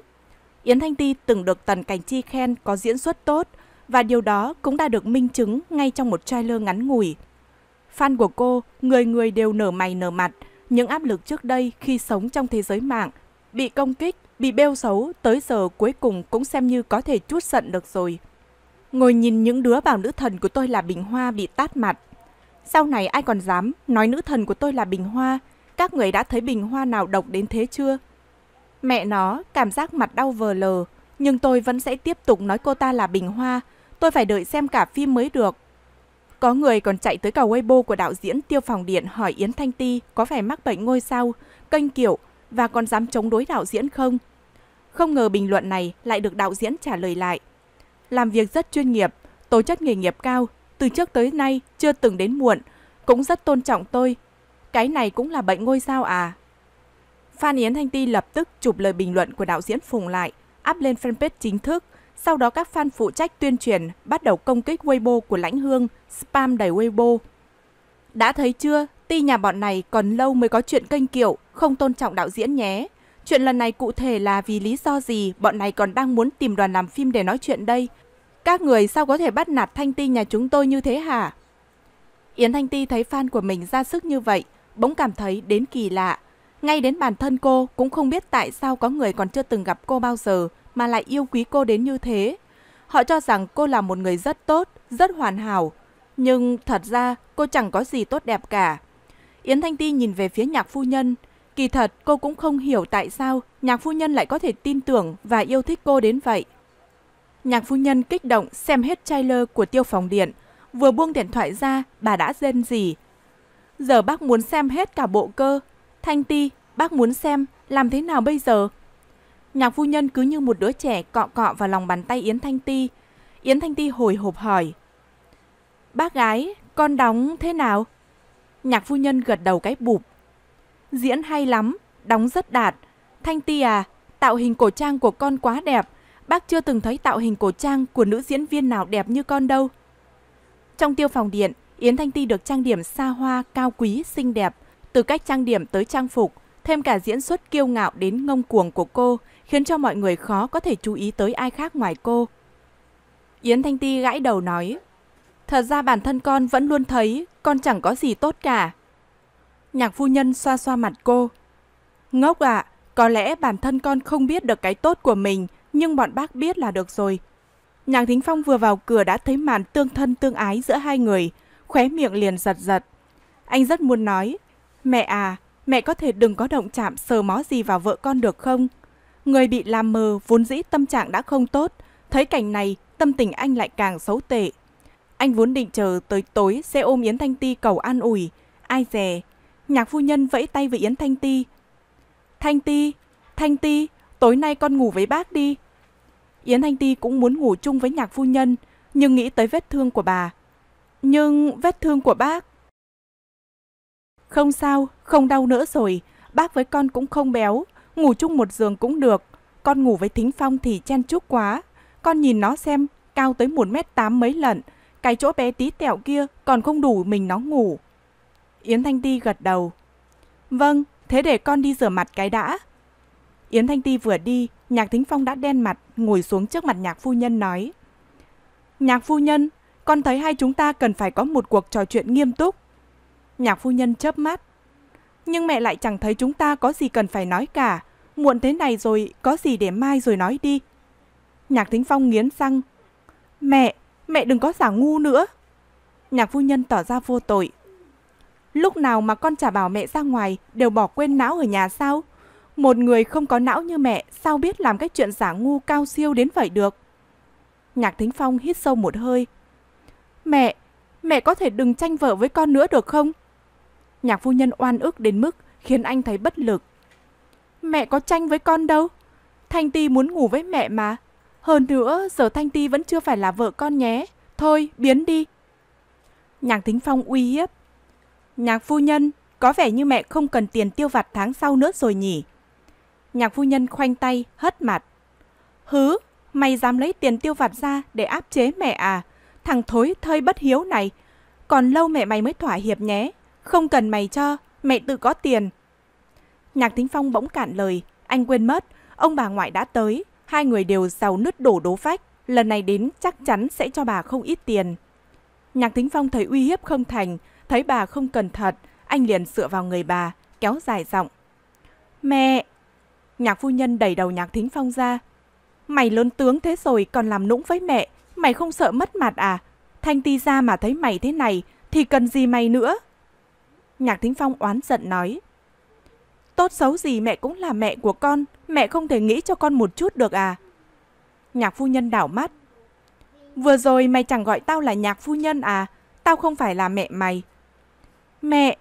Yến Thanh Ti từng được Tần Cảnh Chi khen có diễn xuất tốt và điều đó cũng đã được minh chứng ngay trong một trailer ngắn ngủi. Fan của cô, người người đều nở mày nở mặt, những áp lực trước đây khi sống trong thế giới mạng, bị công kích, bị bêu xấu tới giờ cuối cùng cũng xem như có thể chút giận được rồi. Ngồi nhìn những đứa bảo nữ thần của tôi là Bình Hoa bị tát mặt. Sau này ai còn dám nói nữ thần của tôi là Bình Hoa, các người đã thấy Bình Hoa nào độc đến thế chưa? Mẹ nó, cảm giác mặt đau vờ lờ, nhưng tôi vẫn sẽ tiếp tục nói cô ta là Bình Hoa, tôi phải đợi xem cả phim mới được. Có người còn chạy tới cả Weibo của đạo diễn Tiêu Phòng Điện hỏi Yến Thanh Ti có phải mắc bệnh ngôi sao, kênh kiểu và còn dám chống đối đạo diễn không? Không ngờ bình luận này lại được đạo diễn trả lời lại. Làm việc rất chuyên nghiệp, tố chất nghề nghiệp cao, từ trước tới nay chưa từng đến muộn, cũng rất tôn trọng tôi. Cái này cũng là bệnh ngôi sao à? Phan Yến Thanh Ti lập tức chụp lời bình luận của đạo diễn Phùng lại, up lên fanpage chính thức. Sau đó các fan phụ trách tuyên truyền bắt đầu công kích Weibo của Lãnh Hương, spam đầy Weibo. Đã thấy chưa, ti nhà bọn này còn lâu mới có chuyện kênh kiểu, không tôn trọng đạo diễn nhé. Chuyện lần này cụ thể là vì lý do gì bọn này còn đang muốn tìm đoàn làm phim để nói chuyện đây. Các người sao có thể bắt nạt Thanh Ti nhà chúng tôi như thế hả? Yến Thanh Ti thấy fan của mình ra sức như vậy, bỗng cảm thấy đến kỳ lạ. Ngay đến bản thân cô cũng không biết tại sao có người còn chưa từng gặp cô bao giờ mà lại yêu quý cô đến như thế. Họ cho rằng cô là một người rất tốt, rất hoàn hảo. Nhưng thật ra cô chẳng có gì tốt đẹp cả. Yến Thanh Ti nhìn về phía nhạc phu nhân. Kỳ thật cô cũng không hiểu tại sao nhạc phu nhân lại có thể tin tưởng và yêu thích cô đến vậy. Nhạc phu nhân kích động xem hết trailer của tiêu phòng điện. Vừa buông điện thoại ra, bà đã rên gì. Giờ bác muốn xem hết cả bộ cơ, Thanh Ti, bác muốn xem, làm thế nào bây giờ? Nhạc phu nhân cứ như một đứa trẻ cọ cọ vào lòng bàn tay Yến Thanh Ti. Yến Thanh Ti hồi hộp hỏi. Bác gái, con đóng thế nào? Nhạc phu nhân gật đầu cái bụp. Diễn hay lắm, đóng rất đạt. Thanh Ti à, tạo hình cổ trang của con quá đẹp. Bác chưa từng thấy tạo hình cổ trang của nữ diễn viên nào đẹp như con đâu. Trong tiêu phòng điện, Yến Thanh Ti được trang điểm xa hoa, cao quý, xinh đẹp – từ cách trang điểm tới trang phục, thêm cả diễn xuất kiêu ngạo đến ngông cuồng của cô, khiến cho mọi người khó có thể chú ý tới ai khác ngoài cô. Yến Thanh Ti gãi đầu nói, Thật ra bản thân con vẫn luôn thấy con chẳng có gì tốt cả. Nhạc phu nhân xoa xoa mặt cô. Ngốc ạ, à, có lẽ bản thân con không biết được cái tốt của mình, nhưng bọn bác biết là được rồi. Nhạc Thính Phong vừa vào cửa đã thấy màn tương thân tương ái giữa hai người, khóe miệng liền giật giật. Anh rất muốn nói, Mẹ à, mẹ có thể đừng có động chạm sờ mó gì vào vợ con được không? Người bị làm mờ vốn dĩ tâm trạng đã không tốt, thấy cảnh này tâm tình anh lại càng xấu tệ. Anh vốn định chờ tới tối sẽ ôm Yến Thanh Ti cầu an ủi, ai dè. Nhạc phu nhân vẫy tay với Yến Thanh Ti. Thanh Ti, Thanh Ti, tối nay con ngủ với bác đi. Yến Thanh Ti cũng muốn ngủ chung với nhạc phu nhân, nhưng nghĩ tới vết thương của bà. Nhưng vết thương của bác... Không sao, không đau nữa rồi, bác với con cũng không béo, ngủ chung một giường cũng được. Con ngủ với Thính Phong thì chen chúc quá. Con nhìn nó xem, cao tới 1m8 mấy lần, cái chỗ bé tí tẹo kia còn không đủ mình nó ngủ. Yến Thanh Ti gật đầu. Vâng, thế để con đi rửa mặt cái đã. Yến Thanh Ti vừa đi, Nhạc Thính Phong đã đen mặt, ngồi xuống trước mặt nhạc phu nhân nói. Nhạc phu nhân, con thấy hai chúng ta cần phải có một cuộc trò chuyện nghiêm túc. Nhạc phu nhân chớp mắt. Nhưng mẹ lại chẳng thấy chúng ta có gì cần phải nói cả. Muộn thế này rồi, có gì để mai rồi nói đi. Nhạc Thính Phong nghiến răng. Mẹ, mẹ đừng có giả ngu nữa. Nhạc phu nhân tỏ ra vô tội. Lúc nào mà con chả bảo mẹ ra ngoài đều bỏ quên não ở nhà sao? Một người không có não như mẹ sao biết làm cái chuyện giả ngu cao siêu đến vậy được? Nhạc Thính Phong hít sâu một hơi. Mẹ, mẹ có thể đừng tranh vợ với con nữa được không? Nhạc phu nhân oan ức đến mức khiến anh thấy bất lực. Mẹ có tranh với con đâu. Thanh Ti muốn ngủ với mẹ mà. Hơn nữa, giờ Thanh Ti vẫn chưa phải là vợ con nhé. Thôi, biến đi. Nhạc Thính Phong uy hiếp. Nhạc phu nhân, có vẻ như mẹ không cần tiền tiêu vặt tháng sau nữa rồi nhỉ. Nhạc phu nhân khoanh tay, hất mặt. Hứ, mày dám lấy tiền tiêu vặt ra để áp chế mẹ à? Thằng thối thơi bất hiếu này. Còn lâu mẹ mày mới thỏa hiệp nhé. Không cần mày cho, mẹ tự có tiền. Nhạc Thính Phong bỗng cạn lời, anh quên mất, ông bà ngoại đã tới, hai người đều giàu nứt đổ đố phách, lần này đến chắc chắn sẽ cho bà không ít tiền. Nhạc Thính Phong thấy uy hiếp không thành, thấy bà không cần thật, anh liền dựa vào người bà, kéo dài giọng. Mẹ! Nhạc phu nhân đẩy đầu Nhạc Thính Phong ra. Mày lớn tướng thế rồi còn làm nũng với mẹ, mày không sợ mất mặt à? Thanh ti ra mà thấy mày thế này thì cần gì mày nữa? Nhạc Thính Phong oán giận nói. Tốt xấu gì mẹ cũng là mẹ của con, mẹ không thể nghĩ cho con một chút được à? Nhạc phu nhân đảo mắt. Vừa rồi mày chẳng gọi tao là nhạc phu nhân à, tao không phải là mẹ mày. Mẹ!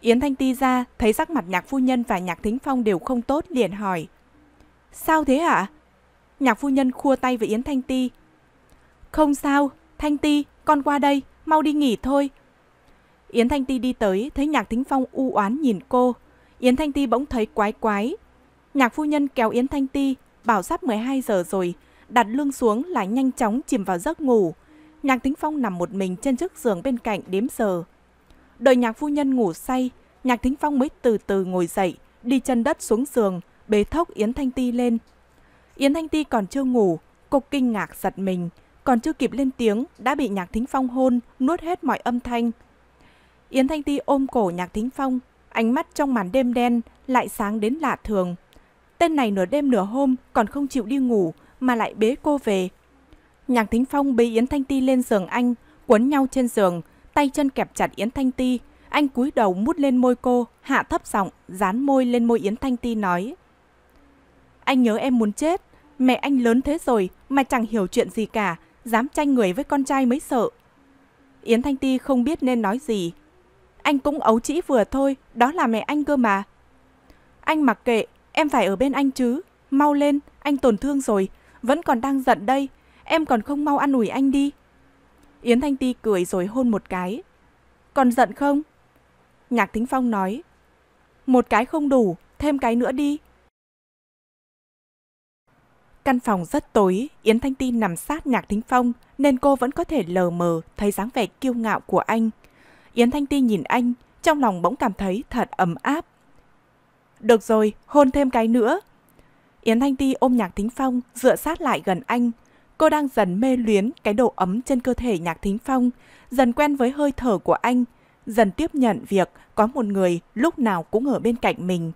Yến Thanh Ti ra, thấy sắc mặt nhạc phu nhân và nhạc thính phong đều không tốt liền hỏi. Sao thế ạ? À? Nhạc phu nhân khua tay với Yến Thanh Ti. Không sao, Thanh Ti, con qua đây, mau đi nghỉ thôi, Yến Thanh Ti đi tới, thấy Nhạc Thính Phong u oán nhìn cô. Yến Thanh Ti bỗng thấy quái quái. Nhạc phu nhân kéo Yến Thanh Ti, bảo sắp 12 giờ rồi, đặt lưng xuống là nhanh chóng chìm vào giấc ngủ. Nhạc Thính Phong nằm một mình trên chiếc giường bên cạnh đếm giờ. Đợi nhạc phu nhân ngủ say, Nhạc Thính Phong mới từ từ ngồi dậy, đi chân đất xuống giường, bế thốc Yến Thanh Ti lên. Yến Thanh Ti còn chưa ngủ, cô kinh ngạc giật mình, còn chưa kịp lên tiếng đã bị Nhạc Thính Phong hôn, nuốt hết mọi âm thanh. Yến Thanh Ti ôm cổ Nhạc Thính Phong, ánh mắt trong màn đêm đen lại sáng đến lạ thường. Tên này nửa đêm nửa hôm còn không chịu đi ngủ mà lại bế cô về. Nhạc Thính Phong bế Yến Thanh Ti lên giường anh, quấn nhau trên giường, tay chân kẹp chặt Yến Thanh Ti. Anh cúi đầu mút lên môi cô, hạ thấp giọng, dán môi lên môi Yến Thanh Ti nói. Anh nhớ em muốn chết, mẹ anh lớn thế rồi mà chẳng hiểu chuyện gì cả, dám tranh người với con trai mới sợ. Yến Thanh Ti không biết nên nói gì, anh cũng ấu trĩ vừa thôi, đó là mẹ anh cơ mà. Anh mặc kệ, em phải ở bên anh chứ. Mau lên, anh tổn thương rồi, vẫn còn đang giận đây. Em còn không mau ăn ủi anh đi. Yến Thanh Ti cười rồi hôn một cái. Còn giận không? Nhạc Thính Phong nói. Một cái không đủ, thêm cái nữa đi. Căn phòng rất tối, Yến Thanh Ti nằm sát Nhạc Thính Phong nên cô vẫn có thể lờ mờ thấy dáng vẻ kiêu ngạo của anh. Yến Thanh Ti nhìn anh, trong lòng bỗng cảm thấy thật ấm áp. Được rồi, hôn thêm cái nữa. Yến Thanh Ti ôm Nhạc Thính Phong, dựa sát lại gần anh. Cô đang dần mê luyến cái độ ấm trên cơ thể Nhạc Thính Phong, dần quen với hơi thở của anh, dần tiếp nhận việc có một người lúc nào cũng ở bên cạnh mình.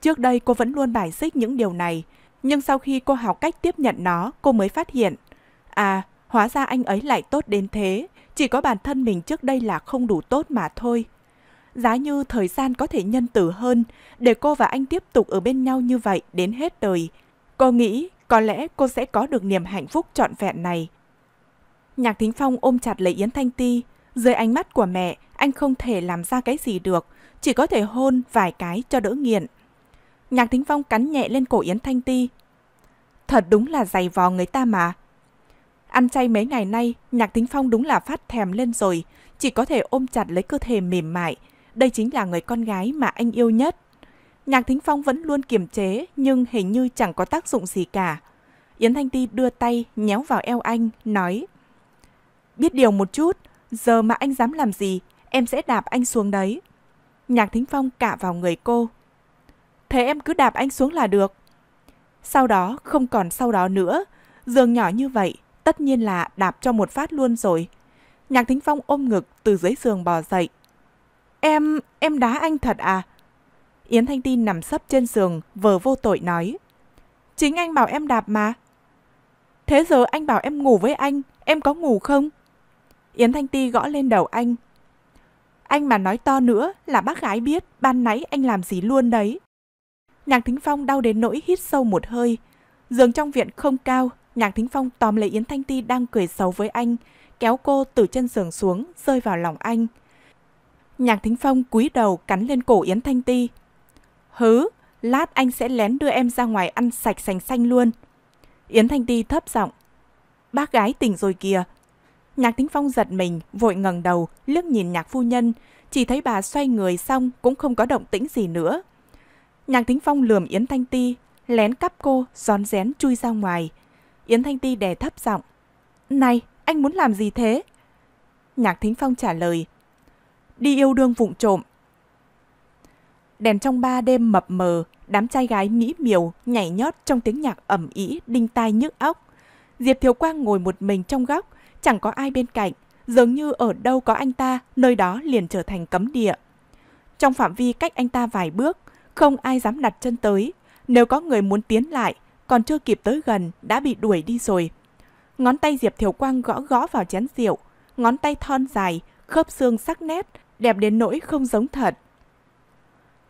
Trước đây cô vẫn luôn bài xích những điều này, nhưng sau khi cô học cách tiếp nhận nó, cô mới phát hiện. À, Hóa ra anh ấy lại tốt đến thế, chỉ có bản thân mình trước đây là không đủ tốt mà thôi. Giá như thời gian có thể nhân từ hơn, để cô và anh tiếp tục ở bên nhau như vậy đến hết đời. Cô nghĩ có lẽ cô sẽ có được niềm hạnh phúc trọn vẹn này. Nhạc Thính Phong ôm chặt lấy Yến Thanh Ti. Dưới ánh mắt của mẹ, anh không thể làm ra cái gì được, chỉ có thể hôn vài cái cho đỡ nghiện. Nhạc Thính Phong cắn nhẹ lên cổ Yến Thanh Ti. Thật đúng là dày vò người ta mà, Ăn chay mấy ngày nay, Nhạc Thính Phong đúng là phát thèm lên rồi, chỉ có thể ôm chặt lấy cơ thể mềm mại. Đây chính là người con gái mà anh yêu nhất. Nhạc Thính Phong vẫn luôn kiềm chế nhưng hình như chẳng có tác dụng gì cả. Yến Thanh Ti đưa tay nhéo vào eo anh, nói Biết điều một chút, giờ mà anh dám làm gì, em sẽ đạp anh xuống đấy. Nhạc Thính Phong cạ vào người cô. Thế em cứ đạp anh xuống là được. Sau đó, không còn sau đó nữa. Giường nhỏ như vậy, tất nhiên là đạp cho một phát luôn rồi. Nhạc Thính Phong ôm ngực từ dưới giường bò dậy. Em, em đá anh thật à? Yến Thanh Ti nằm sấp trên giường, vờ vô tội nói. Chính anh bảo em đạp mà. Thế giờ anh bảo em ngủ với anh, em có ngủ không? Yến Thanh Ti gõ lên đầu anh. Anh mà nói to nữa là bác gái biết ban nãy anh làm gì luôn đấy. Nhạc Thính Phong đau đến nỗi hít sâu một hơi. Giường trong viện không cao, Nhạc Thính Phong tóm lấy Yến Thanh Ti đang cười xấu với anh, kéo cô từ chân giường xuống, rơi vào lòng anh. Nhạc Thính Phong cúi đầu cắn lên cổ Yến Thanh Ti. Hứ, lát anh sẽ lén đưa em ra ngoài ăn sạch sành xanh luôn. Yến Thanh Ti thấp giọng. Bác gái tỉnh rồi kìa. Nhạc Thính Phong giật mình, vội ngẩng đầu, liếc nhìn nhạc phu nhân, chỉ thấy bà xoay người xong cũng không có động tĩnh gì nữa. Nhạc Thính Phong lườm Yến Thanh Ti, lén cắp cô, rón rén chui ra ngoài. Yến Thanh Ti đè thấp giọng. Này, anh muốn làm gì thế? Nhạc Thính Phong trả lời. Đi yêu đương vụng trộm. Đèn trong ba đêm mập mờ, đám trai gái mỹ miều nhảy nhót trong tiếng nhạc ẩm ý, đinh tai nhức óc. Diệp Thiếu Quang ngồi một mình trong góc, chẳng có ai bên cạnh, dường như ở đâu có anh ta, nơi đó liền trở thành cấm địa. Trong phạm vi cách anh ta vài bước, không ai dám đặt chân tới, nếu có người muốn tiến lại, còn chưa kịp tới gần đã bị đuổi đi rồi. Ngón tay Diệp Thiều Quang gõ gõ vào chén rượu, ngón tay thon dài, khớp xương sắc nét, đẹp đến nỗi không giống thật.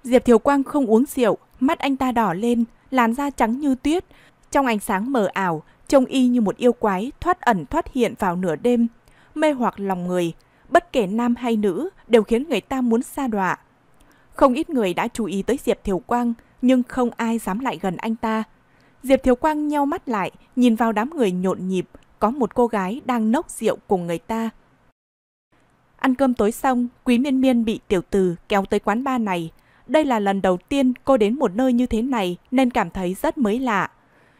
Diệp Thiều Quang không uống rượu, mắt anh ta đỏ lên, làn da trắng như tuyết, trong ánh sáng mờ ảo, trông y như một yêu quái thoát ẩn thoát hiện vào nửa đêm, mê hoặc lòng người, bất kể nam hay nữ đều khiến người ta muốn xa đọa. Không ít người đã chú ý tới Diệp Thiều Quang, nhưng không ai dám lại gần anh ta, Diệp Thiếu Quang nheo mắt lại, nhìn vào đám người nhộn nhịp, có một cô gái đang nốc rượu cùng người ta. Ăn cơm tối xong, Quý Miên Miên bị tiểu từ kéo tới quán ba này. Đây là lần đầu tiên cô đến một nơi như thế này nên cảm thấy rất mới lạ.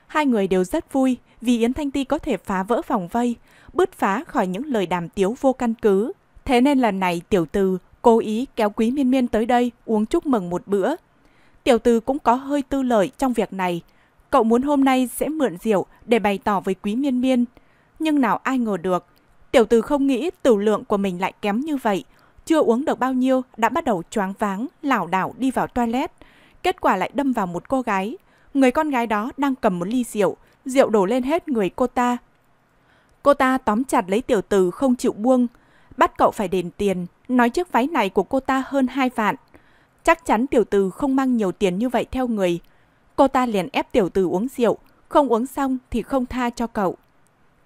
Hai người đều rất vui vì Yến Thanh Ti có thể phá vỡ vòng vây, bứt phá khỏi những lời đàm tiếu vô căn cứ. Thế nên lần này tiểu từ cố ý kéo Quý Miên Miên tới đây uống chúc mừng một bữa. Tiểu từ cũng có hơi tư lợi trong việc này, Cậu muốn hôm nay sẽ mượn rượu để bày tỏ với quý miên miên. Nhưng nào ai ngờ được, tiểu tử không nghĩ tửu lượng của mình lại kém như vậy. Chưa uống được bao nhiêu đã bắt đầu choáng váng, lảo đảo đi vào toilet. Kết quả lại đâm vào một cô gái. Người con gái đó đang cầm một ly rượu, rượu đổ lên hết người cô ta. Cô ta tóm chặt lấy tiểu tử không chịu buông, bắt cậu phải đền tiền, nói chiếc váy này của cô ta hơn 2 vạn. Chắc chắn tiểu tử không mang nhiều tiền như vậy theo người, Cô ta liền ép tiểu tử uống rượu, không uống xong thì không tha cho cậu.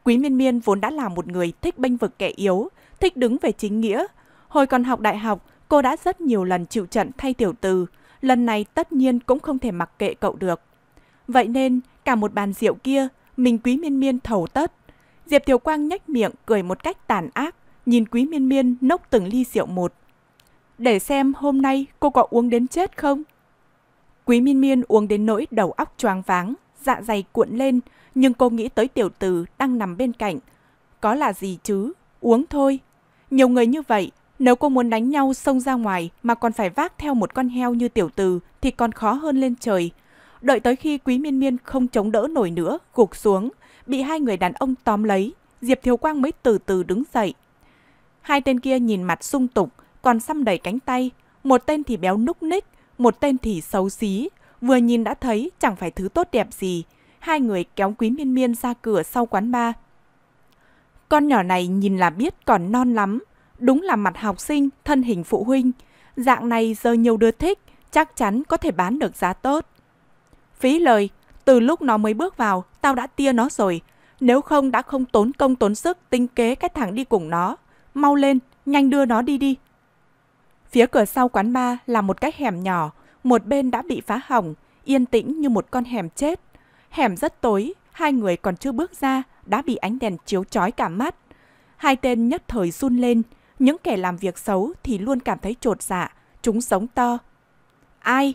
Quý Miên Miên vốn đã là một người thích bênh vực kẻ yếu, thích đứng về chính nghĩa. Hồi còn học đại học, cô đã rất nhiều lần chịu trận thay tiểu từ, lần này tất nhiên cũng không thể mặc kệ cậu được. Vậy nên, cả một bàn rượu kia, mình Quý Miên Miên thầu tất. Diệp Thiều Quang nhếch miệng cười một cách tàn ác, nhìn Quý Miên Miên nốc từng ly rượu một. Để xem hôm nay cô có uống đến chết không? Quý miên miên uống đến nỗi đầu óc choáng váng, dạ dày cuộn lên, nhưng cô nghĩ tới tiểu tử đang nằm bên cạnh. Có là gì chứ, uống thôi. Nhiều người như vậy, nếu cô muốn đánh nhau xông ra ngoài mà còn phải vác theo một con heo như tiểu tử thì còn khó hơn lên trời. Đợi tới khi quý miên miên không chống đỡ nổi nữa, gục xuống, bị hai người đàn ông tóm lấy, Diệp Thiếu Quang mới từ từ đứng dậy. Hai tên kia nhìn mặt sung tục, còn xăm đầy cánh tay, một tên thì béo núc ních, một tên thì xấu xí, vừa nhìn đã thấy chẳng phải thứ tốt đẹp gì. Hai người kéo Quý Miên Miên ra cửa sau quán ba. Con nhỏ này nhìn là biết còn non lắm, đúng là mặt học sinh, thân hình phụ huynh. Dạng này giờ nhiều đứa thích, chắc chắn có thể bán được giá tốt. Phí lời, từ lúc nó mới bước vào, tao đã tia nó rồi. Nếu không đã không tốn công tốn sức tinh kế cái thằng đi cùng nó. Mau lên, nhanh đưa nó đi đi. Phía cửa sau quán ba là một cái hẻm nhỏ, một bên đã bị phá hỏng, yên tĩnh như một con hẻm chết. Hẻm rất tối, hai người còn chưa bước ra đã bị ánh đèn chiếu chói cả mắt. Hai tên nhất thời run lên, những kẻ làm việc xấu thì luôn cảm thấy trột dạ, chúng sống to. Ai?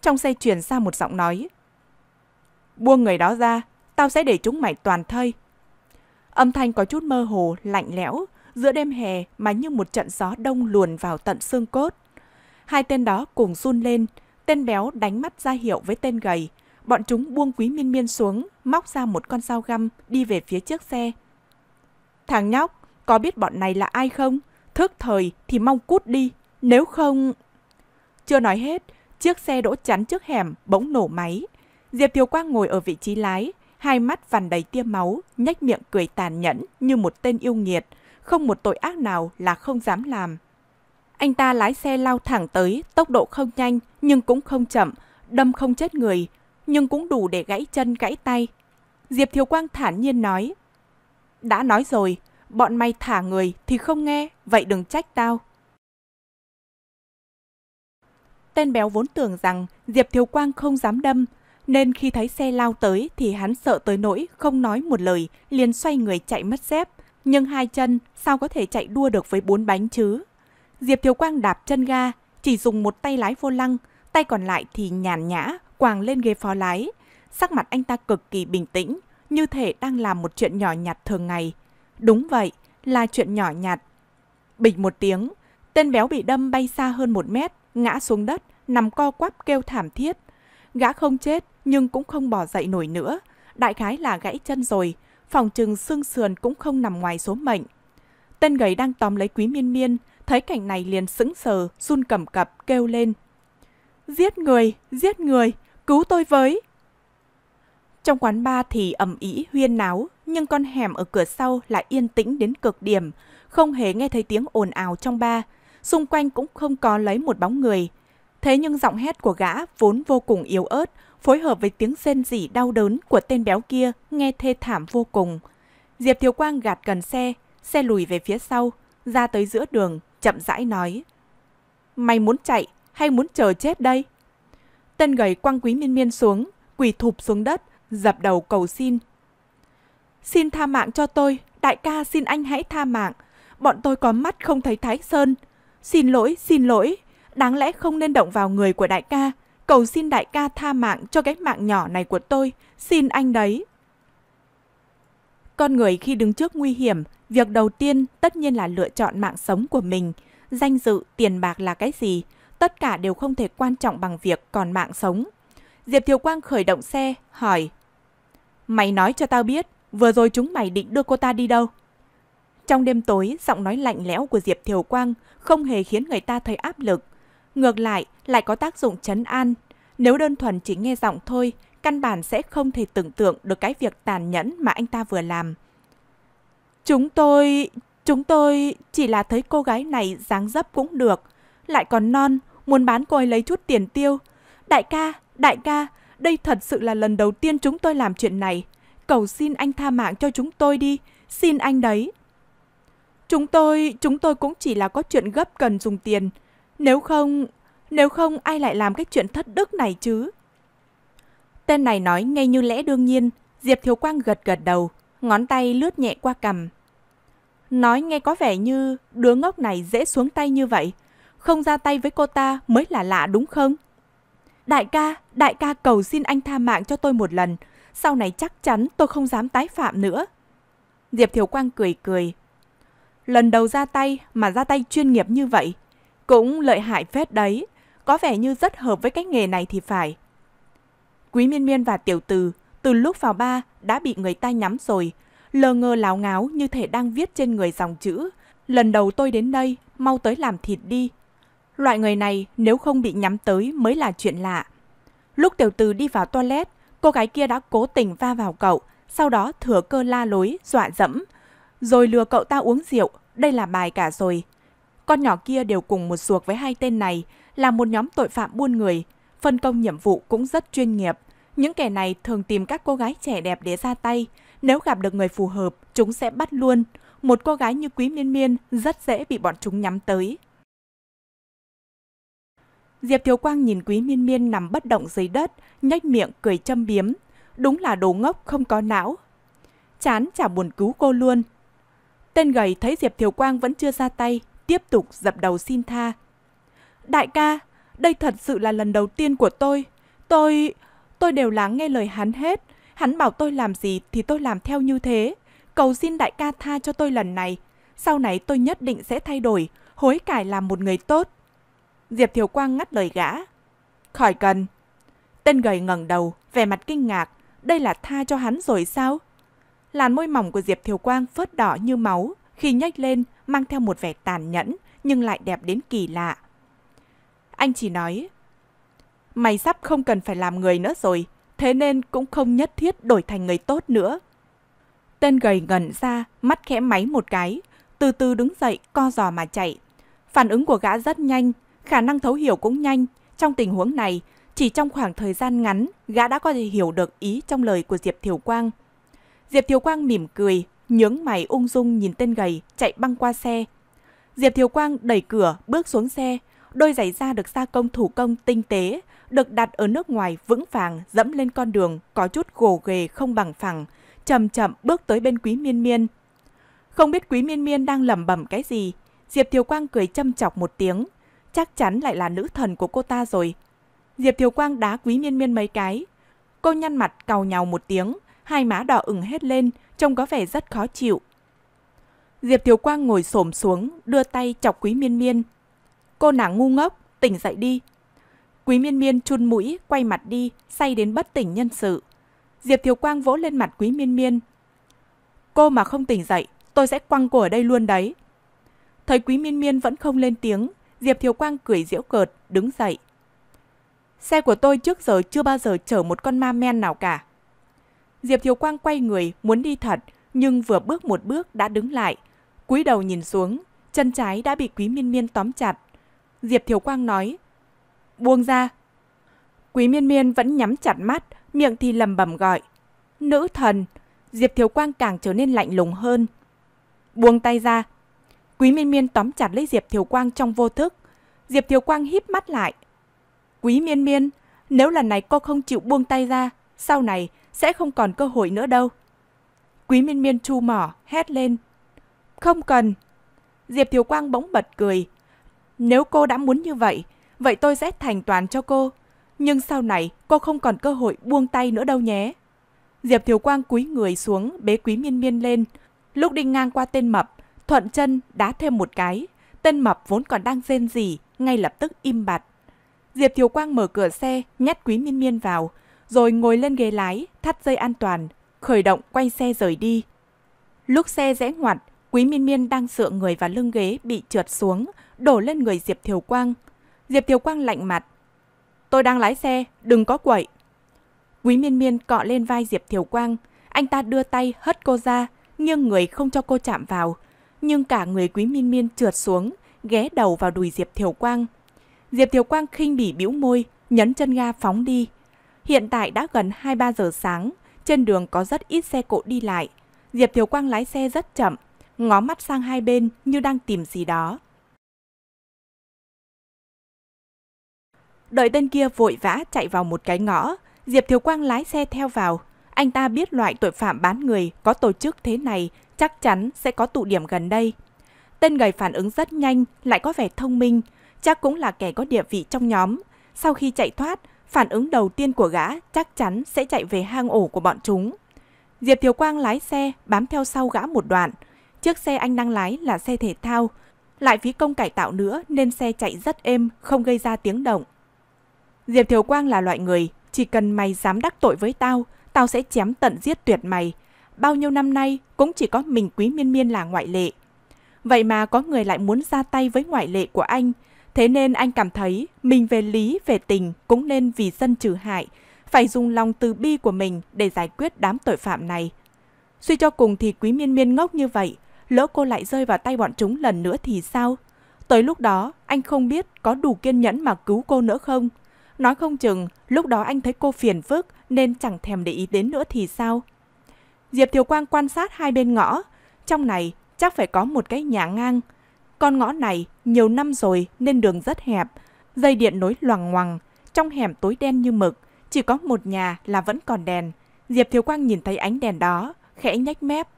Trong xe truyền ra một giọng nói. Buông người đó ra, tao sẽ để chúng mày toàn thây. Âm thanh có chút mơ hồ, lạnh lẽo, giữa đêm hè mà như một trận gió đông luồn vào tận xương cốt. Hai tên đó cùng run lên, tên béo đánh mắt ra hiệu với tên gầy. Bọn chúng buông quý miên miên xuống, móc ra một con dao găm, đi về phía trước xe. Thằng nhóc, có biết bọn này là ai không? Thức thời thì mong cút đi, nếu không... Chưa nói hết, chiếc xe đỗ chắn trước hẻm bỗng nổ máy. Diệp Thiều Quang ngồi ở vị trí lái, hai mắt vằn đầy tia máu, nhếch miệng cười tàn nhẫn như một tên yêu nghiệt không một tội ác nào là không dám làm. Anh ta lái xe lao thẳng tới, tốc độ không nhanh nhưng cũng không chậm, đâm không chết người, nhưng cũng đủ để gãy chân gãy tay. Diệp Thiều Quang thản nhiên nói, đã nói rồi, bọn mày thả người thì không nghe, vậy đừng trách tao. Tên béo vốn tưởng rằng Diệp Thiều Quang không dám đâm, nên khi thấy xe lao tới thì hắn sợ tới nỗi không nói một lời, liền xoay người chạy mất dép nhưng hai chân sao có thể chạy đua được với bốn bánh chứ? Diệp Thiếu Quang đạp chân ga, chỉ dùng một tay lái vô lăng, tay còn lại thì nhàn nhã, quàng lên ghế phó lái. Sắc mặt anh ta cực kỳ bình tĩnh, như thể đang làm một chuyện nhỏ nhặt thường ngày. Đúng vậy, là chuyện nhỏ nhặt. bịch một tiếng, tên béo bị đâm bay xa hơn một mét, ngã xuống đất, nằm co quắp kêu thảm thiết. Gã không chết, nhưng cũng không bỏ dậy nổi nữa. Đại khái là gãy chân rồi, phòng trừng xương sườn cũng không nằm ngoài số mệnh. Tên gầy đang tóm lấy quý miên miên, thấy cảnh này liền sững sờ, run cầm cập, kêu lên. Giết người, giết người, cứu tôi với. Trong quán bar thì ầm ĩ huyên náo, nhưng con hẻm ở cửa sau lại yên tĩnh đến cực điểm, không hề nghe thấy tiếng ồn ào trong ba xung quanh cũng không có lấy một bóng người. Thế nhưng giọng hét của gã vốn vô cùng yếu ớt, phối hợp với tiếng rên dỉ đau đớn của tên béo kia nghe thê thảm vô cùng. Diệp Thiếu Quang gạt cần xe, xe lùi về phía sau, ra tới giữa đường, chậm rãi nói. Mày muốn chạy hay muốn chờ chết đây? Tên gầy quăng quý miên miên xuống, quỳ thụp xuống đất, dập đầu cầu xin. Xin tha mạng cho tôi, đại ca xin anh hãy tha mạng. Bọn tôi có mắt không thấy Thái Sơn. Xin lỗi, xin lỗi. Đáng lẽ không nên động vào người của đại ca, cầu xin đại ca tha mạng cho cái mạng nhỏ này của tôi, xin anh đấy. Con người khi đứng trước nguy hiểm, việc đầu tiên tất nhiên là lựa chọn mạng sống của mình. Danh dự, tiền bạc là cái gì, tất cả đều không thể quan trọng bằng việc còn mạng sống. Diệp Thiều Quang khởi động xe, hỏi. Mày nói cho tao biết, vừa rồi chúng mày định đưa cô ta đi đâu? Trong đêm tối, giọng nói lạnh lẽo của Diệp Thiều Quang không hề khiến người ta thấy áp lực, ngược lại lại có tác dụng chấn an. Nếu đơn thuần chỉ nghe giọng thôi, căn bản sẽ không thể tưởng tượng được cái việc tàn nhẫn mà anh ta vừa làm. Chúng tôi, chúng tôi chỉ là thấy cô gái này dáng dấp cũng được, lại còn non, muốn bán cô ấy lấy chút tiền tiêu. Đại ca, đại ca, đây thật sự là lần đầu tiên chúng tôi làm chuyện này. Cầu xin anh tha mạng cho chúng tôi đi, xin anh đấy. Chúng tôi, chúng tôi cũng chỉ là có chuyện gấp cần dùng tiền, nếu không, nếu không ai lại làm cái chuyện thất đức này chứ? Tên này nói ngay như lẽ đương nhiên, Diệp Thiếu Quang gật gật đầu, ngón tay lướt nhẹ qua cầm. Nói nghe có vẻ như đứa ngốc này dễ xuống tay như vậy, không ra tay với cô ta mới là lạ đúng không? Đại ca, đại ca cầu xin anh tha mạng cho tôi một lần, sau này chắc chắn tôi không dám tái phạm nữa. Diệp Thiếu Quang cười cười. Lần đầu ra tay mà ra tay chuyên nghiệp như vậy, cũng lợi hại phết đấy, có vẻ như rất hợp với cái nghề này thì phải. Quý Miên Miên và Tiểu Từ từ lúc vào ba đã bị người ta nhắm rồi, lờ ngơ láo ngáo như thể đang viết trên người dòng chữ. Lần đầu tôi đến đây, mau tới làm thịt đi. Loại người này nếu không bị nhắm tới mới là chuyện lạ. Lúc Tiểu Từ đi vào toilet, cô gái kia đã cố tình va vào cậu, sau đó thừa cơ la lối, dọa dẫm. Rồi lừa cậu ta uống rượu, đây là bài cả rồi. Con nhỏ kia đều cùng một ruột với hai tên này, là một nhóm tội phạm buôn người, phân công nhiệm vụ cũng rất chuyên nghiệp. Những kẻ này thường tìm các cô gái trẻ đẹp để ra tay, nếu gặp được người phù hợp, chúng sẽ bắt luôn. Một cô gái như Quý Miên Miên rất dễ bị bọn chúng nhắm tới. Diệp Thiếu Quang nhìn Quý Miên Miên nằm bất động dưới đất, nhếch miệng cười châm biếm. Đúng là đồ ngốc không có não. Chán chả buồn cứu cô luôn. Tên gầy thấy Diệp Thiếu Quang vẫn chưa ra tay, tiếp tục dập đầu xin tha. Đại ca, đây thật sự là lần đầu tiên của tôi. Tôi... tôi đều lắng nghe lời hắn hết. Hắn bảo tôi làm gì thì tôi làm theo như thế. Cầu xin đại ca tha cho tôi lần này. Sau này tôi nhất định sẽ thay đổi, hối cải làm một người tốt. Diệp Thiều Quang ngắt lời gã. Khỏi cần. Tên gầy ngẩng đầu, vẻ mặt kinh ngạc. Đây là tha cho hắn rồi sao? Làn môi mỏng của Diệp Thiều Quang phớt đỏ như máu khi nhếch lên mang theo một vẻ tàn nhẫn nhưng lại đẹp đến kỳ lạ. Anh chỉ nói, mày sắp không cần phải làm người nữa rồi, thế nên cũng không nhất thiết đổi thành người tốt nữa. Tên gầy ngẩn ra, mắt khẽ máy một cái, từ từ đứng dậy, co giò mà chạy. Phản ứng của gã rất nhanh, khả năng thấu hiểu cũng nhanh. Trong tình huống này, chỉ trong khoảng thời gian ngắn, gã đã có thể hiểu được ý trong lời của Diệp Thiều Quang. Diệp Thiều Quang mỉm cười, nhướng mày ung dung nhìn tên gầy chạy băng qua xe. Diệp Thiều Quang đẩy cửa, bước xuống xe, đôi giày da được gia công thủ công tinh tế, được đặt ở nước ngoài vững vàng dẫm lên con đường có chút gồ ghề không bằng phẳng, chậm chậm bước tới bên Quý Miên Miên. Không biết Quý Miên Miên đang lẩm bẩm cái gì, Diệp Thiều Quang cười châm chọc một tiếng, chắc chắn lại là nữ thần của cô ta rồi. Diệp Thiều Quang đá Quý Miên Miên mấy cái, cô nhăn mặt cào nhào một tiếng, hai má đỏ ửng hết lên, trông có vẻ rất khó chịu. Diệp Thiếu Quang ngồi xổm xuống, đưa tay chọc Quý Miên Miên. Cô nàng ngu ngốc, tỉnh dậy đi. Quý Miên Miên chun mũi, quay mặt đi, say đến bất tỉnh nhân sự. Diệp Thiếu Quang vỗ lên mặt Quý Miên Miên. Cô mà không tỉnh dậy, tôi sẽ quăng cô ở đây luôn đấy. Thấy Quý Miên Miên vẫn không lên tiếng, Diệp Thiếu Quang cười giễu cợt, đứng dậy. Xe của tôi trước giờ chưa bao giờ chở một con ma men nào cả. Diệp Thiều Quang quay người, muốn đi thật, nhưng vừa bước một bước đã đứng lại. cúi đầu nhìn xuống, chân trái đã bị Quý Miên Miên tóm chặt. Diệp Thiều Quang nói, buông ra. Quý Miên Miên vẫn nhắm chặt mắt, miệng thì lầm bầm gọi. Nữ thần, Diệp Thiều Quang càng trở nên lạnh lùng hơn. Buông tay ra. Quý Miên Miên tóm chặt lấy Diệp Thiều Quang trong vô thức. Diệp Thiều Quang híp mắt lại. Quý Miên Miên, nếu lần này cô không chịu buông tay ra, sau này sẽ không còn cơ hội nữa đâu. Quý miên miên chu mỏ, hét lên. Không cần. Diệp Thiều Quang bỗng bật cười. Nếu cô đã muốn như vậy, vậy tôi sẽ thành toàn cho cô. Nhưng sau này cô không còn cơ hội buông tay nữa đâu nhé. Diệp Thiều Quang cúi người xuống bế quý miên miên lên. Lúc đi ngang qua tên mập, thuận chân đá thêm một cái. Tên mập vốn còn đang rên rỉ, ngay lập tức im bặt. Diệp Thiều Quang mở cửa xe, nhét quý miên miên vào, rồi ngồi lên ghế lái, thắt dây an toàn, khởi động quay xe rời đi. Lúc xe rẽ ngoặt, Quý Miên Miên đang dựa người vào lưng ghế bị trượt xuống, đổ lên người Diệp Thiều Quang. Diệp Thiều Quang lạnh mặt. Tôi đang lái xe, đừng có quậy. Quý Miên Miên cọ lên vai Diệp Thiều Quang, anh ta đưa tay hất cô ra, nhưng người không cho cô chạm vào. Nhưng cả người Quý Miên Miên trượt xuống, ghé đầu vào đùi Diệp Thiều Quang. Diệp Thiều Quang khinh bỉ bĩu môi, nhấn chân ga phóng đi. Hiện tại đã gần 23 giờ sáng, trên đường có rất ít xe cộ đi lại. Diệp Thiếu Quang lái xe rất chậm, ngó mắt sang hai bên như đang tìm gì đó. Đợi tên kia vội vã chạy vào một cái ngõ, Diệp Thiếu Quang lái xe theo vào. Anh ta biết loại tội phạm bán người có tổ chức thế này chắc chắn sẽ có tụ điểm gần đây. Tên gầy phản ứng rất nhanh, lại có vẻ thông minh, chắc cũng là kẻ có địa vị trong nhóm. Sau khi chạy thoát, phản ứng đầu tiên của gã chắc chắn sẽ chạy về hang ổ của bọn chúng. Diệp Thiều Quang lái xe bám theo sau gã một đoạn. Chiếc xe anh đang lái là xe thể thao, lại phí công cải tạo nữa nên xe chạy rất êm, không gây ra tiếng động. Diệp Thiều Quang là loại người, chỉ cần mày dám đắc tội với tao, tao sẽ chém tận giết tuyệt mày. Bao nhiêu năm nay cũng chỉ có mình Quý Miên Miên là ngoại lệ. Vậy mà có người lại muốn ra tay với ngoại lệ của anh, Thế nên anh cảm thấy mình về lý, về tình cũng nên vì dân trừ hại, phải dùng lòng từ bi của mình để giải quyết đám tội phạm này. Suy cho cùng thì quý miên miên ngốc như vậy, lỡ cô lại rơi vào tay bọn chúng lần nữa thì sao? Tới lúc đó, anh không biết có đủ kiên nhẫn mà cứu cô nữa không? Nói không chừng, lúc đó anh thấy cô phiền phức nên chẳng thèm để ý đến nữa thì sao? Diệp Thiều Quang quan sát hai bên ngõ. Trong này, chắc phải có một cái nhà ngang. Con ngõ này nhiều năm rồi nên đường rất hẹp, dây điện nối loằng ngoằng, trong hẻm tối đen như mực, chỉ có một nhà là vẫn còn đèn. Diệp Thiếu Quang nhìn thấy ánh đèn đó, khẽ nhếch mép.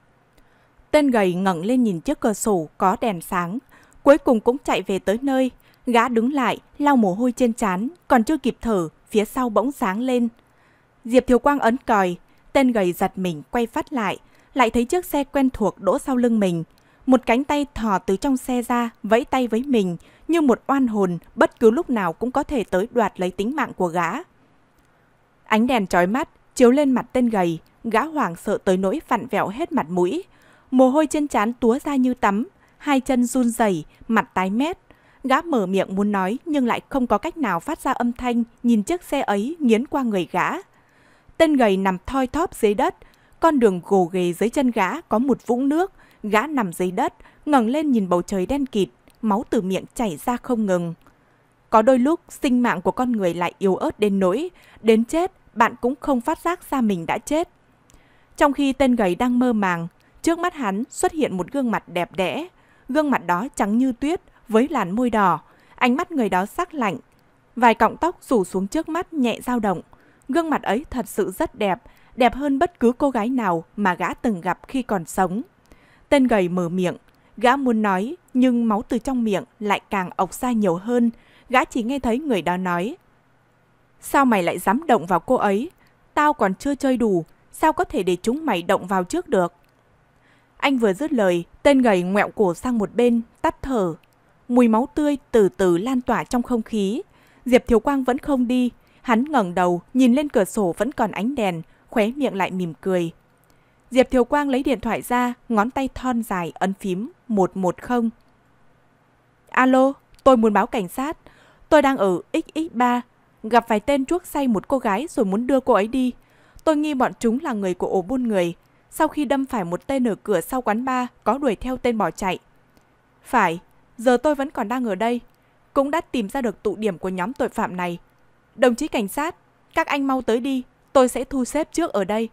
Tên gầy ngẩng lên nhìn chiếc cửa sổ có đèn sáng, cuối cùng cũng chạy về tới nơi. Gã đứng lại, lau mồ hôi trên trán, còn chưa kịp thở, phía sau bỗng sáng lên. Diệp Thiếu Quang ấn còi, tên gầy giật mình quay phát lại, lại thấy chiếc xe quen thuộc đỗ sau lưng mình, một cánh tay thò từ trong xe ra, vẫy tay với mình, như một oan hồn bất cứ lúc nào cũng có thể tới đoạt lấy tính mạng của gã. Ánh đèn trói mắt, chiếu lên mặt tên gầy, gã hoảng sợ tới nỗi vặn vẹo hết mặt mũi. Mồ hôi trên trán túa ra như tắm, hai chân run rẩy, mặt tái mét. Gã mở miệng muốn nói nhưng lại không có cách nào phát ra âm thanh nhìn chiếc xe ấy nghiến qua người gã. Tên gầy nằm thoi thóp dưới đất, con đường gồ ghề dưới chân gã có một vũng nước, Gã nằm dưới đất, ngẩng lên nhìn bầu trời đen kịt, máu từ miệng chảy ra không ngừng. Có đôi lúc sinh mạng của con người lại yếu ớt đến nỗi, đến chết bạn cũng không phát giác ra mình đã chết. Trong khi tên gầy đang mơ màng, trước mắt hắn xuất hiện một gương mặt đẹp đẽ, gương mặt đó trắng như tuyết với làn môi đỏ, ánh mắt người đó sắc lạnh. Vài cọng tóc rủ xuống trước mắt nhẹ dao động, gương mặt ấy thật sự rất đẹp, đẹp hơn bất cứ cô gái nào mà gã từng gặp khi còn sống. Tên gầy mở miệng, gã muốn nói nhưng máu từ trong miệng lại càng ọc ra nhiều hơn, gã chỉ nghe thấy người đó nói. Sao mày lại dám động vào cô ấy? Tao còn chưa chơi đủ, sao có thể để chúng mày động vào trước được? Anh vừa dứt lời, tên gầy ngoẹo cổ sang một bên, tắt thở. Mùi máu tươi từ từ lan tỏa trong không khí. Diệp Thiếu Quang vẫn không đi, hắn ngẩng đầu, nhìn lên cửa sổ vẫn còn ánh đèn, khóe miệng lại mỉm cười. Diệp Thiều Quang lấy điện thoại ra, ngón tay thon dài ấn phím 110. Alo, tôi muốn báo cảnh sát. Tôi đang ở XX3, gặp phải tên chuốc say một cô gái rồi muốn đưa cô ấy đi. Tôi nghi bọn chúng là người của ổ buôn người. Sau khi đâm phải một tên ở cửa sau quán bar, có đuổi theo tên bỏ chạy. Phải, giờ tôi vẫn còn đang ở đây. Cũng đã tìm ra được tụ điểm của nhóm tội phạm này. Đồng chí cảnh sát, các anh mau tới đi, tôi sẽ thu xếp trước ở đây,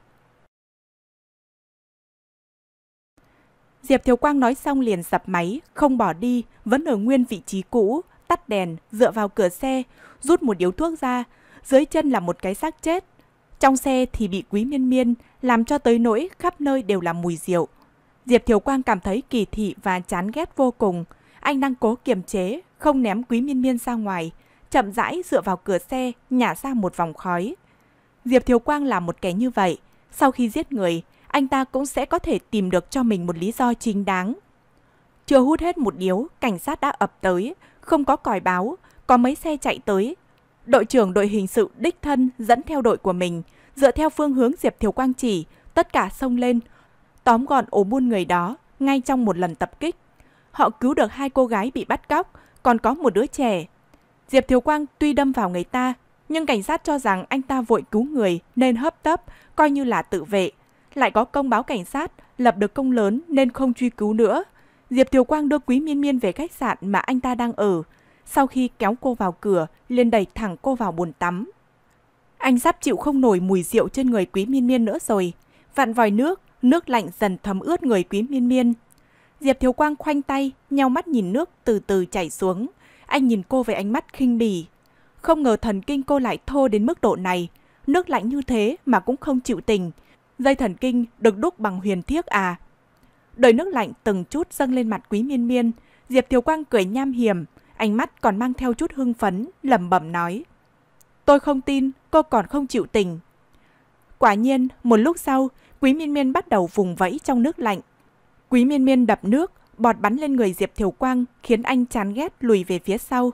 Diệp Thiếu Quang nói xong liền dập máy, không bỏ đi, vẫn ở nguyên vị trí cũ, tắt đèn, dựa vào cửa xe, rút một điếu thuốc ra, dưới chân là một cái xác chết. Trong xe thì bị quý miên miên, làm cho tới nỗi khắp nơi đều là mùi rượu. Diệp Thiếu Quang cảm thấy kỳ thị và chán ghét vô cùng. Anh đang cố kiềm chế, không ném quý miên miên ra ngoài, chậm rãi dựa vào cửa xe, nhả ra một vòng khói. Diệp Thiếu Quang là một kẻ như vậy. Sau khi giết người, anh ta cũng sẽ có thể tìm được cho mình một lý do chính đáng. Chưa hút hết một điếu, cảnh sát đã ập tới, không có còi báo, có mấy xe chạy tới. Đội trưởng đội hình sự đích thân dẫn theo đội của mình, dựa theo phương hướng Diệp thiếu Quang chỉ, tất cả xông lên, tóm gọn ổ buôn người đó ngay trong một lần tập kích. Họ cứu được hai cô gái bị bắt cóc, còn có một đứa trẻ. Diệp thiếu Quang tuy đâm vào người ta, nhưng cảnh sát cho rằng anh ta vội cứu người nên hấp tấp, coi như là tự vệ, lại có công báo cảnh sát, lập được công lớn nên không truy cứu nữa. Diệp Tiểu Quang đưa Quý Miên Miên về khách sạn mà anh ta đang ở. Sau khi kéo cô vào cửa, liền đẩy thẳng cô vào bồn tắm. Anh sắp chịu không nổi mùi rượu trên người Quý Miên Miên nữa rồi. Vặn vòi nước, nước lạnh dần thấm ướt người Quý Miên Miên. Diệp Thiếu Quang khoanh tay, nhau mắt nhìn nước từ từ chảy xuống. Anh nhìn cô với ánh mắt khinh bỉ. Không ngờ thần kinh cô lại thô đến mức độ này. Nước lạnh như thế mà cũng không chịu tình dây thần kinh được đúc bằng huyền thiếc à. Đời nước lạnh từng chút dâng lên mặt quý miên miên, Diệp Thiều Quang cười nham hiểm, ánh mắt còn mang theo chút hưng phấn, lẩm bẩm nói. Tôi không tin, cô còn không chịu tình. Quả nhiên, một lúc sau, Quý Miên Miên bắt đầu vùng vẫy trong nước lạnh. Quý Miên Miên đập nước, bọt bắn lên người Diệp Thiều Quang khiến anh chán ghét lùi về phía sau.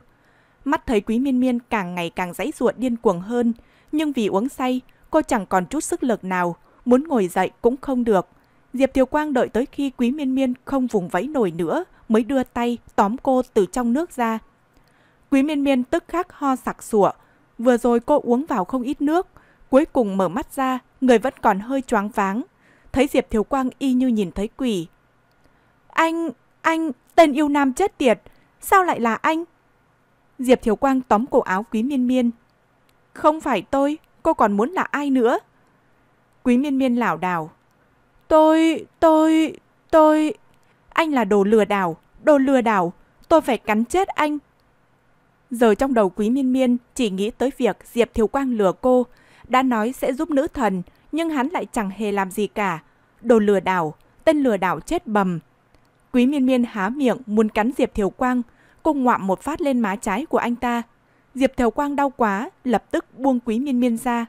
Mắt thấy Quý Miên Miên càng ngày càng dãy ruột điên cuồng hơn, nhưng vì uống say, cô chẳng còn chút sức lực nào, muốn ngồi dậy cũng không được. Diệp Thiều Quang đợi tới khi Quý Miên Miên không vùng vẫy nổi nữa mới đưa tay tóm cô từ trong nước ra. Quý Miên Miên tức khắc ho sặc sủa. Vừa rồi cô uống vào không ít nước, cuối cùng mở mắt ra, người vẫn còn hơi choáng váng. Thấy Diệp Thiều Quang y như nhìn thấy quỷ. Anh, anh, tên yêu nam chết tiệt, sao lại là anh? Diệp Thiều Quang tóm cổ áo Quý Miên Miên. Không phải tôi, cô còn muốn là ai nữa? Quý miên miên lảo đảo. Tôi, tôi, tôi... Anh là đồ lừa đảo, đồ lừa đảo, tôi phải cắn chết anh. Giờ trong đầu quý miên miên chỉ nghĩ tới việc Diệp Thiếu Quang lừa cô, đã nói sẽ giúp nữ thần, nhưng hắn lại chẳng hề làm gì cả. Đồ lừa đảo, tên lừa đảo chết bầm. Quý miên miên há miệng muốn cắn Diệp Thiều Quang, cô ngoạm một phát lên má trái của anh ta. Diệp Thiều Quang đau quá, lập tức buông quý miên miên ra.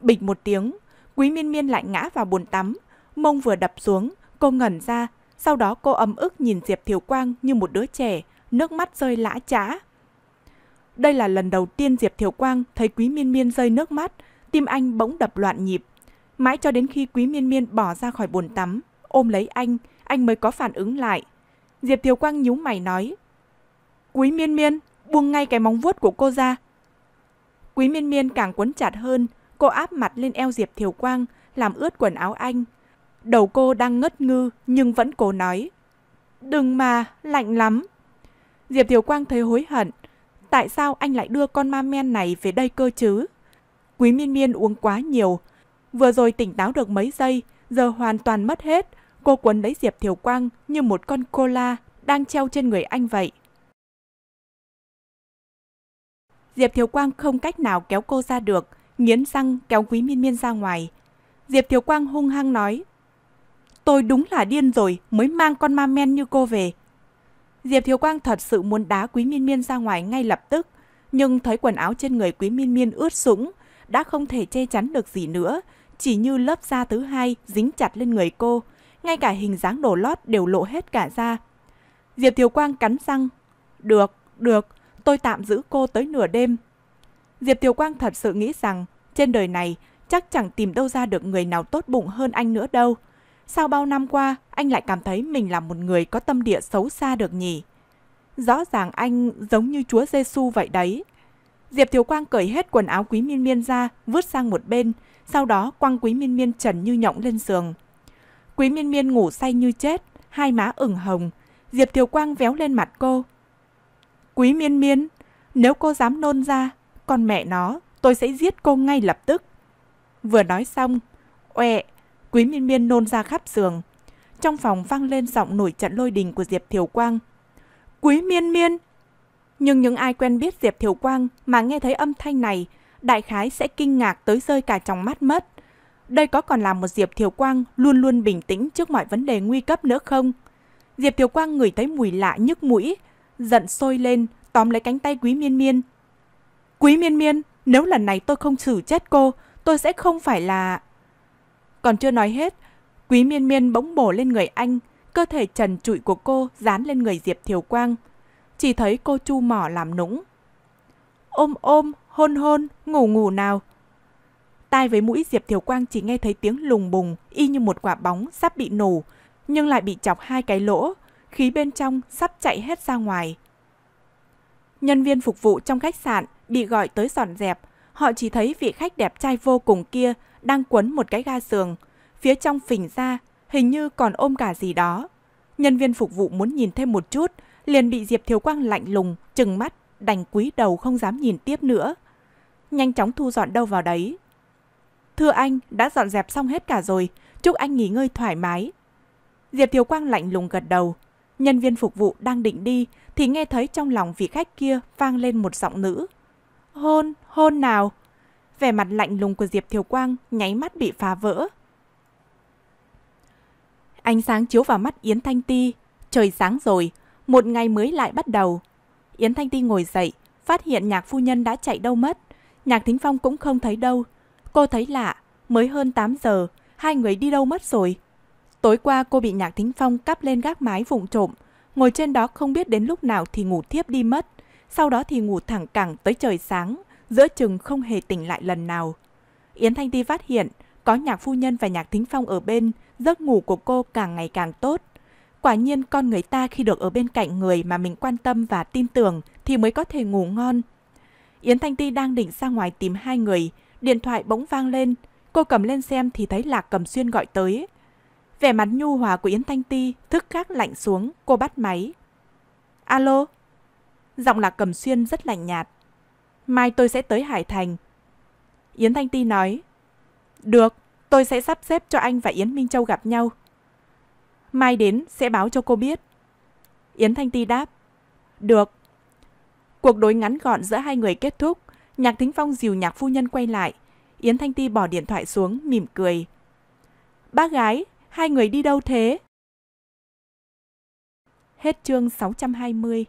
Bịch một tiếng, Quý miên miên lại ngã vào bồn tắm, mông vừa đập xuống, cô ngẩn ra, sau đó cô ấm ức nhìn Diệp Thiều Quang như một đứa trẻ, nước mắt rơi lã chã. Đây là lần đầu tiên Diệp Thiều Quang thấy Quý Miên Miên rơi nước mắt, tim anh bỗng đập loạn nhịp. Mãi cho đến khi Quý Miên Miên bỏ ra khỏi bồn tắm, ôm lấy anh, anh mới có phản ứng lại. Diệp Thiều Quang nhíu mày nói, Quý Miên Miên, buông ngay cái móng vuốt của cô ra. Quý Miên Miên càng quấn chặt hơn, Cô áp mặt lên eo Diệp Thiều Quang, làm ướt quần áo anh. Đầu cô đang ngất ngư nhưng vẫn cố nói. Đừng mà, lạnh lắm. Diệp Thiều Quang thấy hối hận. Tại sao anh lại đưa con ma men này về đây cơ chứ? Quý miên miên uống quá nhiều. Vừa rồi tỉnh táo được mấy giây, giờ hoàn toàn mất hết. Cô quấn lấy Diệp Thiều Quang như một con cola đang treo trên người anh vậy. Diệp Thiều Quang không cách nào kéo cô ra được nghiến răng kéo Quý Miên Miên ra ngoài. Diệp Thiều Quang hung hăng nói, tôi đúng là điên rồi mới mang con ma men như cô về. Diệp Thiều Quang thật sự muốn đá Quý Miên Miên ra ngoài ngay lập tức, nhưng thấy quần áo trên người Quý Miên Miên ướt sũng, đã không thể che chắn được gì nữa, chỉ như lớp da thứ hai dính chặt lên người cô, ngay cả hình dáng đổ lót đều lộ hết cả ra. Diệp Thiều Quang cắn răng, "Được, được, tôi tạm giữ cô tới nửa đêm, Diệp Tiểu Quang thật sự nghĩ rằng trên đời này chắc chẳng tìm đâu ra được người nào tốt bụng hơn anh nữa đâu. Sau bao năm qua, anh lại cảm thấy mình là một người có tâm địa xấu xa được nhỉ? Rõ ràng anh giống như Chúa Giêsu vậy đấy. Diệp Thiếu Quang cởi hết quần áo Quý Miên Miên ra, vứt sang một bên, sau đó quăng Quý Miên Miên trần như nhộng lên giường. Quý Miên Miên ngủ say như chết, hai má ửng hồng. Diệp Thiếu Quang véo lên mặt cô. Quý Miên Miên, nếu cô dám nôn ra, con mẹ nó, tôi sẽ giết cô ngay lập tức. Vừa nói xong, oẹ, Quý Miên Miên nôn ra khắp giường. Trong phòng vang lên giọng nổi trận lôi đình của Diệp Thiều Quang. Quý Miên Miên! Nhưng những ai quen biết Diệp Thiều Quang mà nghe thấy âm thanh này, đại khái sẽ kinh ngạc tới rơi cả trong mắt mất. Đây có còn là một Diệp Thiều Quang luôn luôn bình tĩnh trước mọi vấn đề nguy cấp nữa không? Diệp Thiều Quang ngửi thấy mùi lạ nhức mũi, giận sôi lên, tóm lấy cánh tay Quý Miên Miên, Quý miên miên, nếu lần này tôi không xử chết cô, tôi sẽ không phải là... Còn chưa nói hết, quý miên miên bỗng bổ lên người anh, cơ thể trần trụi của cô dán lên người Diệp Thiều Quang. Chỉ thấy cô chu mỏ làm nũng. Ôm ôm, hôn hôn, ngủ ngủ nào. Tai với mũi Diệp Thiều Quang chỉ nghe thấy tiếng lùng bùng, y như một quả bóng sắp bị nổ, nhưng lại bị chọc hai cái lỗ, khí bên trong sắp chạy hết ra ngoài. Nhân viên phục vụ trong khách sạn bị gọi tới dọn dẹp, họ chỉ thấy vị khách đẹp trai vô cùng kia đang quấn một cái ga giường. Phía trong phình ra, hình như còn ôm cả gì đó. Nhân viên phục vụ muốn nhìn thêm một chút, liền bị Diệp Thiếu Quang lạnh lùng, trừng mắt, đành quý đầu không dám nhìn tiếp nữa. Nhanh chóng thu dọn đâu vào đấy. Thưa anh, đã dọn dẹp xong hết cả rồi, chúc anh nghỉ ngơi thoải mái. Diệp Thiếu Quang lạnh lùng gật đầu. Nhân viên phục vụ đang định đi thì nghe thấy trong lòng vị khách kia vang lên một giọng nữ. Hôn, hôn nào. Vẻ mặt lạnh lùng của Diệp Thiều Quang nháy mắt bị phá vỡ. Ánh sáng chiếu vào mắt Yến Thanh Ti. Trời sáng rồi, một ngày mới lại bắt đầu. Yến Thanh Ti ngồi dậy, phát hiện nhạc phu nhân đã chạy đâu mất. Nhạc Thính Phong cũng không thấy đâu. Cô thấy lạ, mới hơn 8 giờ, hai người đi đâu mất rồi. Tối qua cô bị Nhạc Thính Phong cắp lên gác mái vụng trộm, ngồi trên đó không biết đến lúc nào thì ngủ thiếp đi mất sau đó thì ngủ thẳng cẳng tới trời sáng, giữa chừng không hề tỉnh lại lần nào. Yến Thanh Ti phát hiện có nhạc phu nhân và nhạc thính phong ở bên, giấc ngủ của cô càng ngày càng tốt. Quả nhiên con người ta khi được ở bên cạnh người mà mình quan tâm và tin tưởng thì mới có thể ngủ ngon. Yến Thanh Ti đang định ra ngoài tìm hai người, điện thoại bỗng vang lên, cô cầm lên xem thì thấy Lạc Cầm Xuyên gọi tới. Vẻ mặt nhu hòa của Yến Thanh Ti thức khắc lạnh xuống, cô bắt máy. Alo, giọng Lạc Cầm Xuyên rất lạnh nhạt. Mai tôi sẽ tới Hải Thành. Yến Thanh Ti nói, được, tôi sẽ sắp xếp cho anh và Yến Minh Châu gặp nhau. Mai đến sẽ báo cho cô biết. Yến Thanh Ti đáp, được. Cuộc đối ngắn gọn giữa hai người kết thúc, Nhạc Thính Phong dìu nhạc phu nhân quay lại. Yến Thanh Ti bỏ điện thoại xuống, mỉm cười. Bác gái, hai người đi đâu thế? Hết chương 620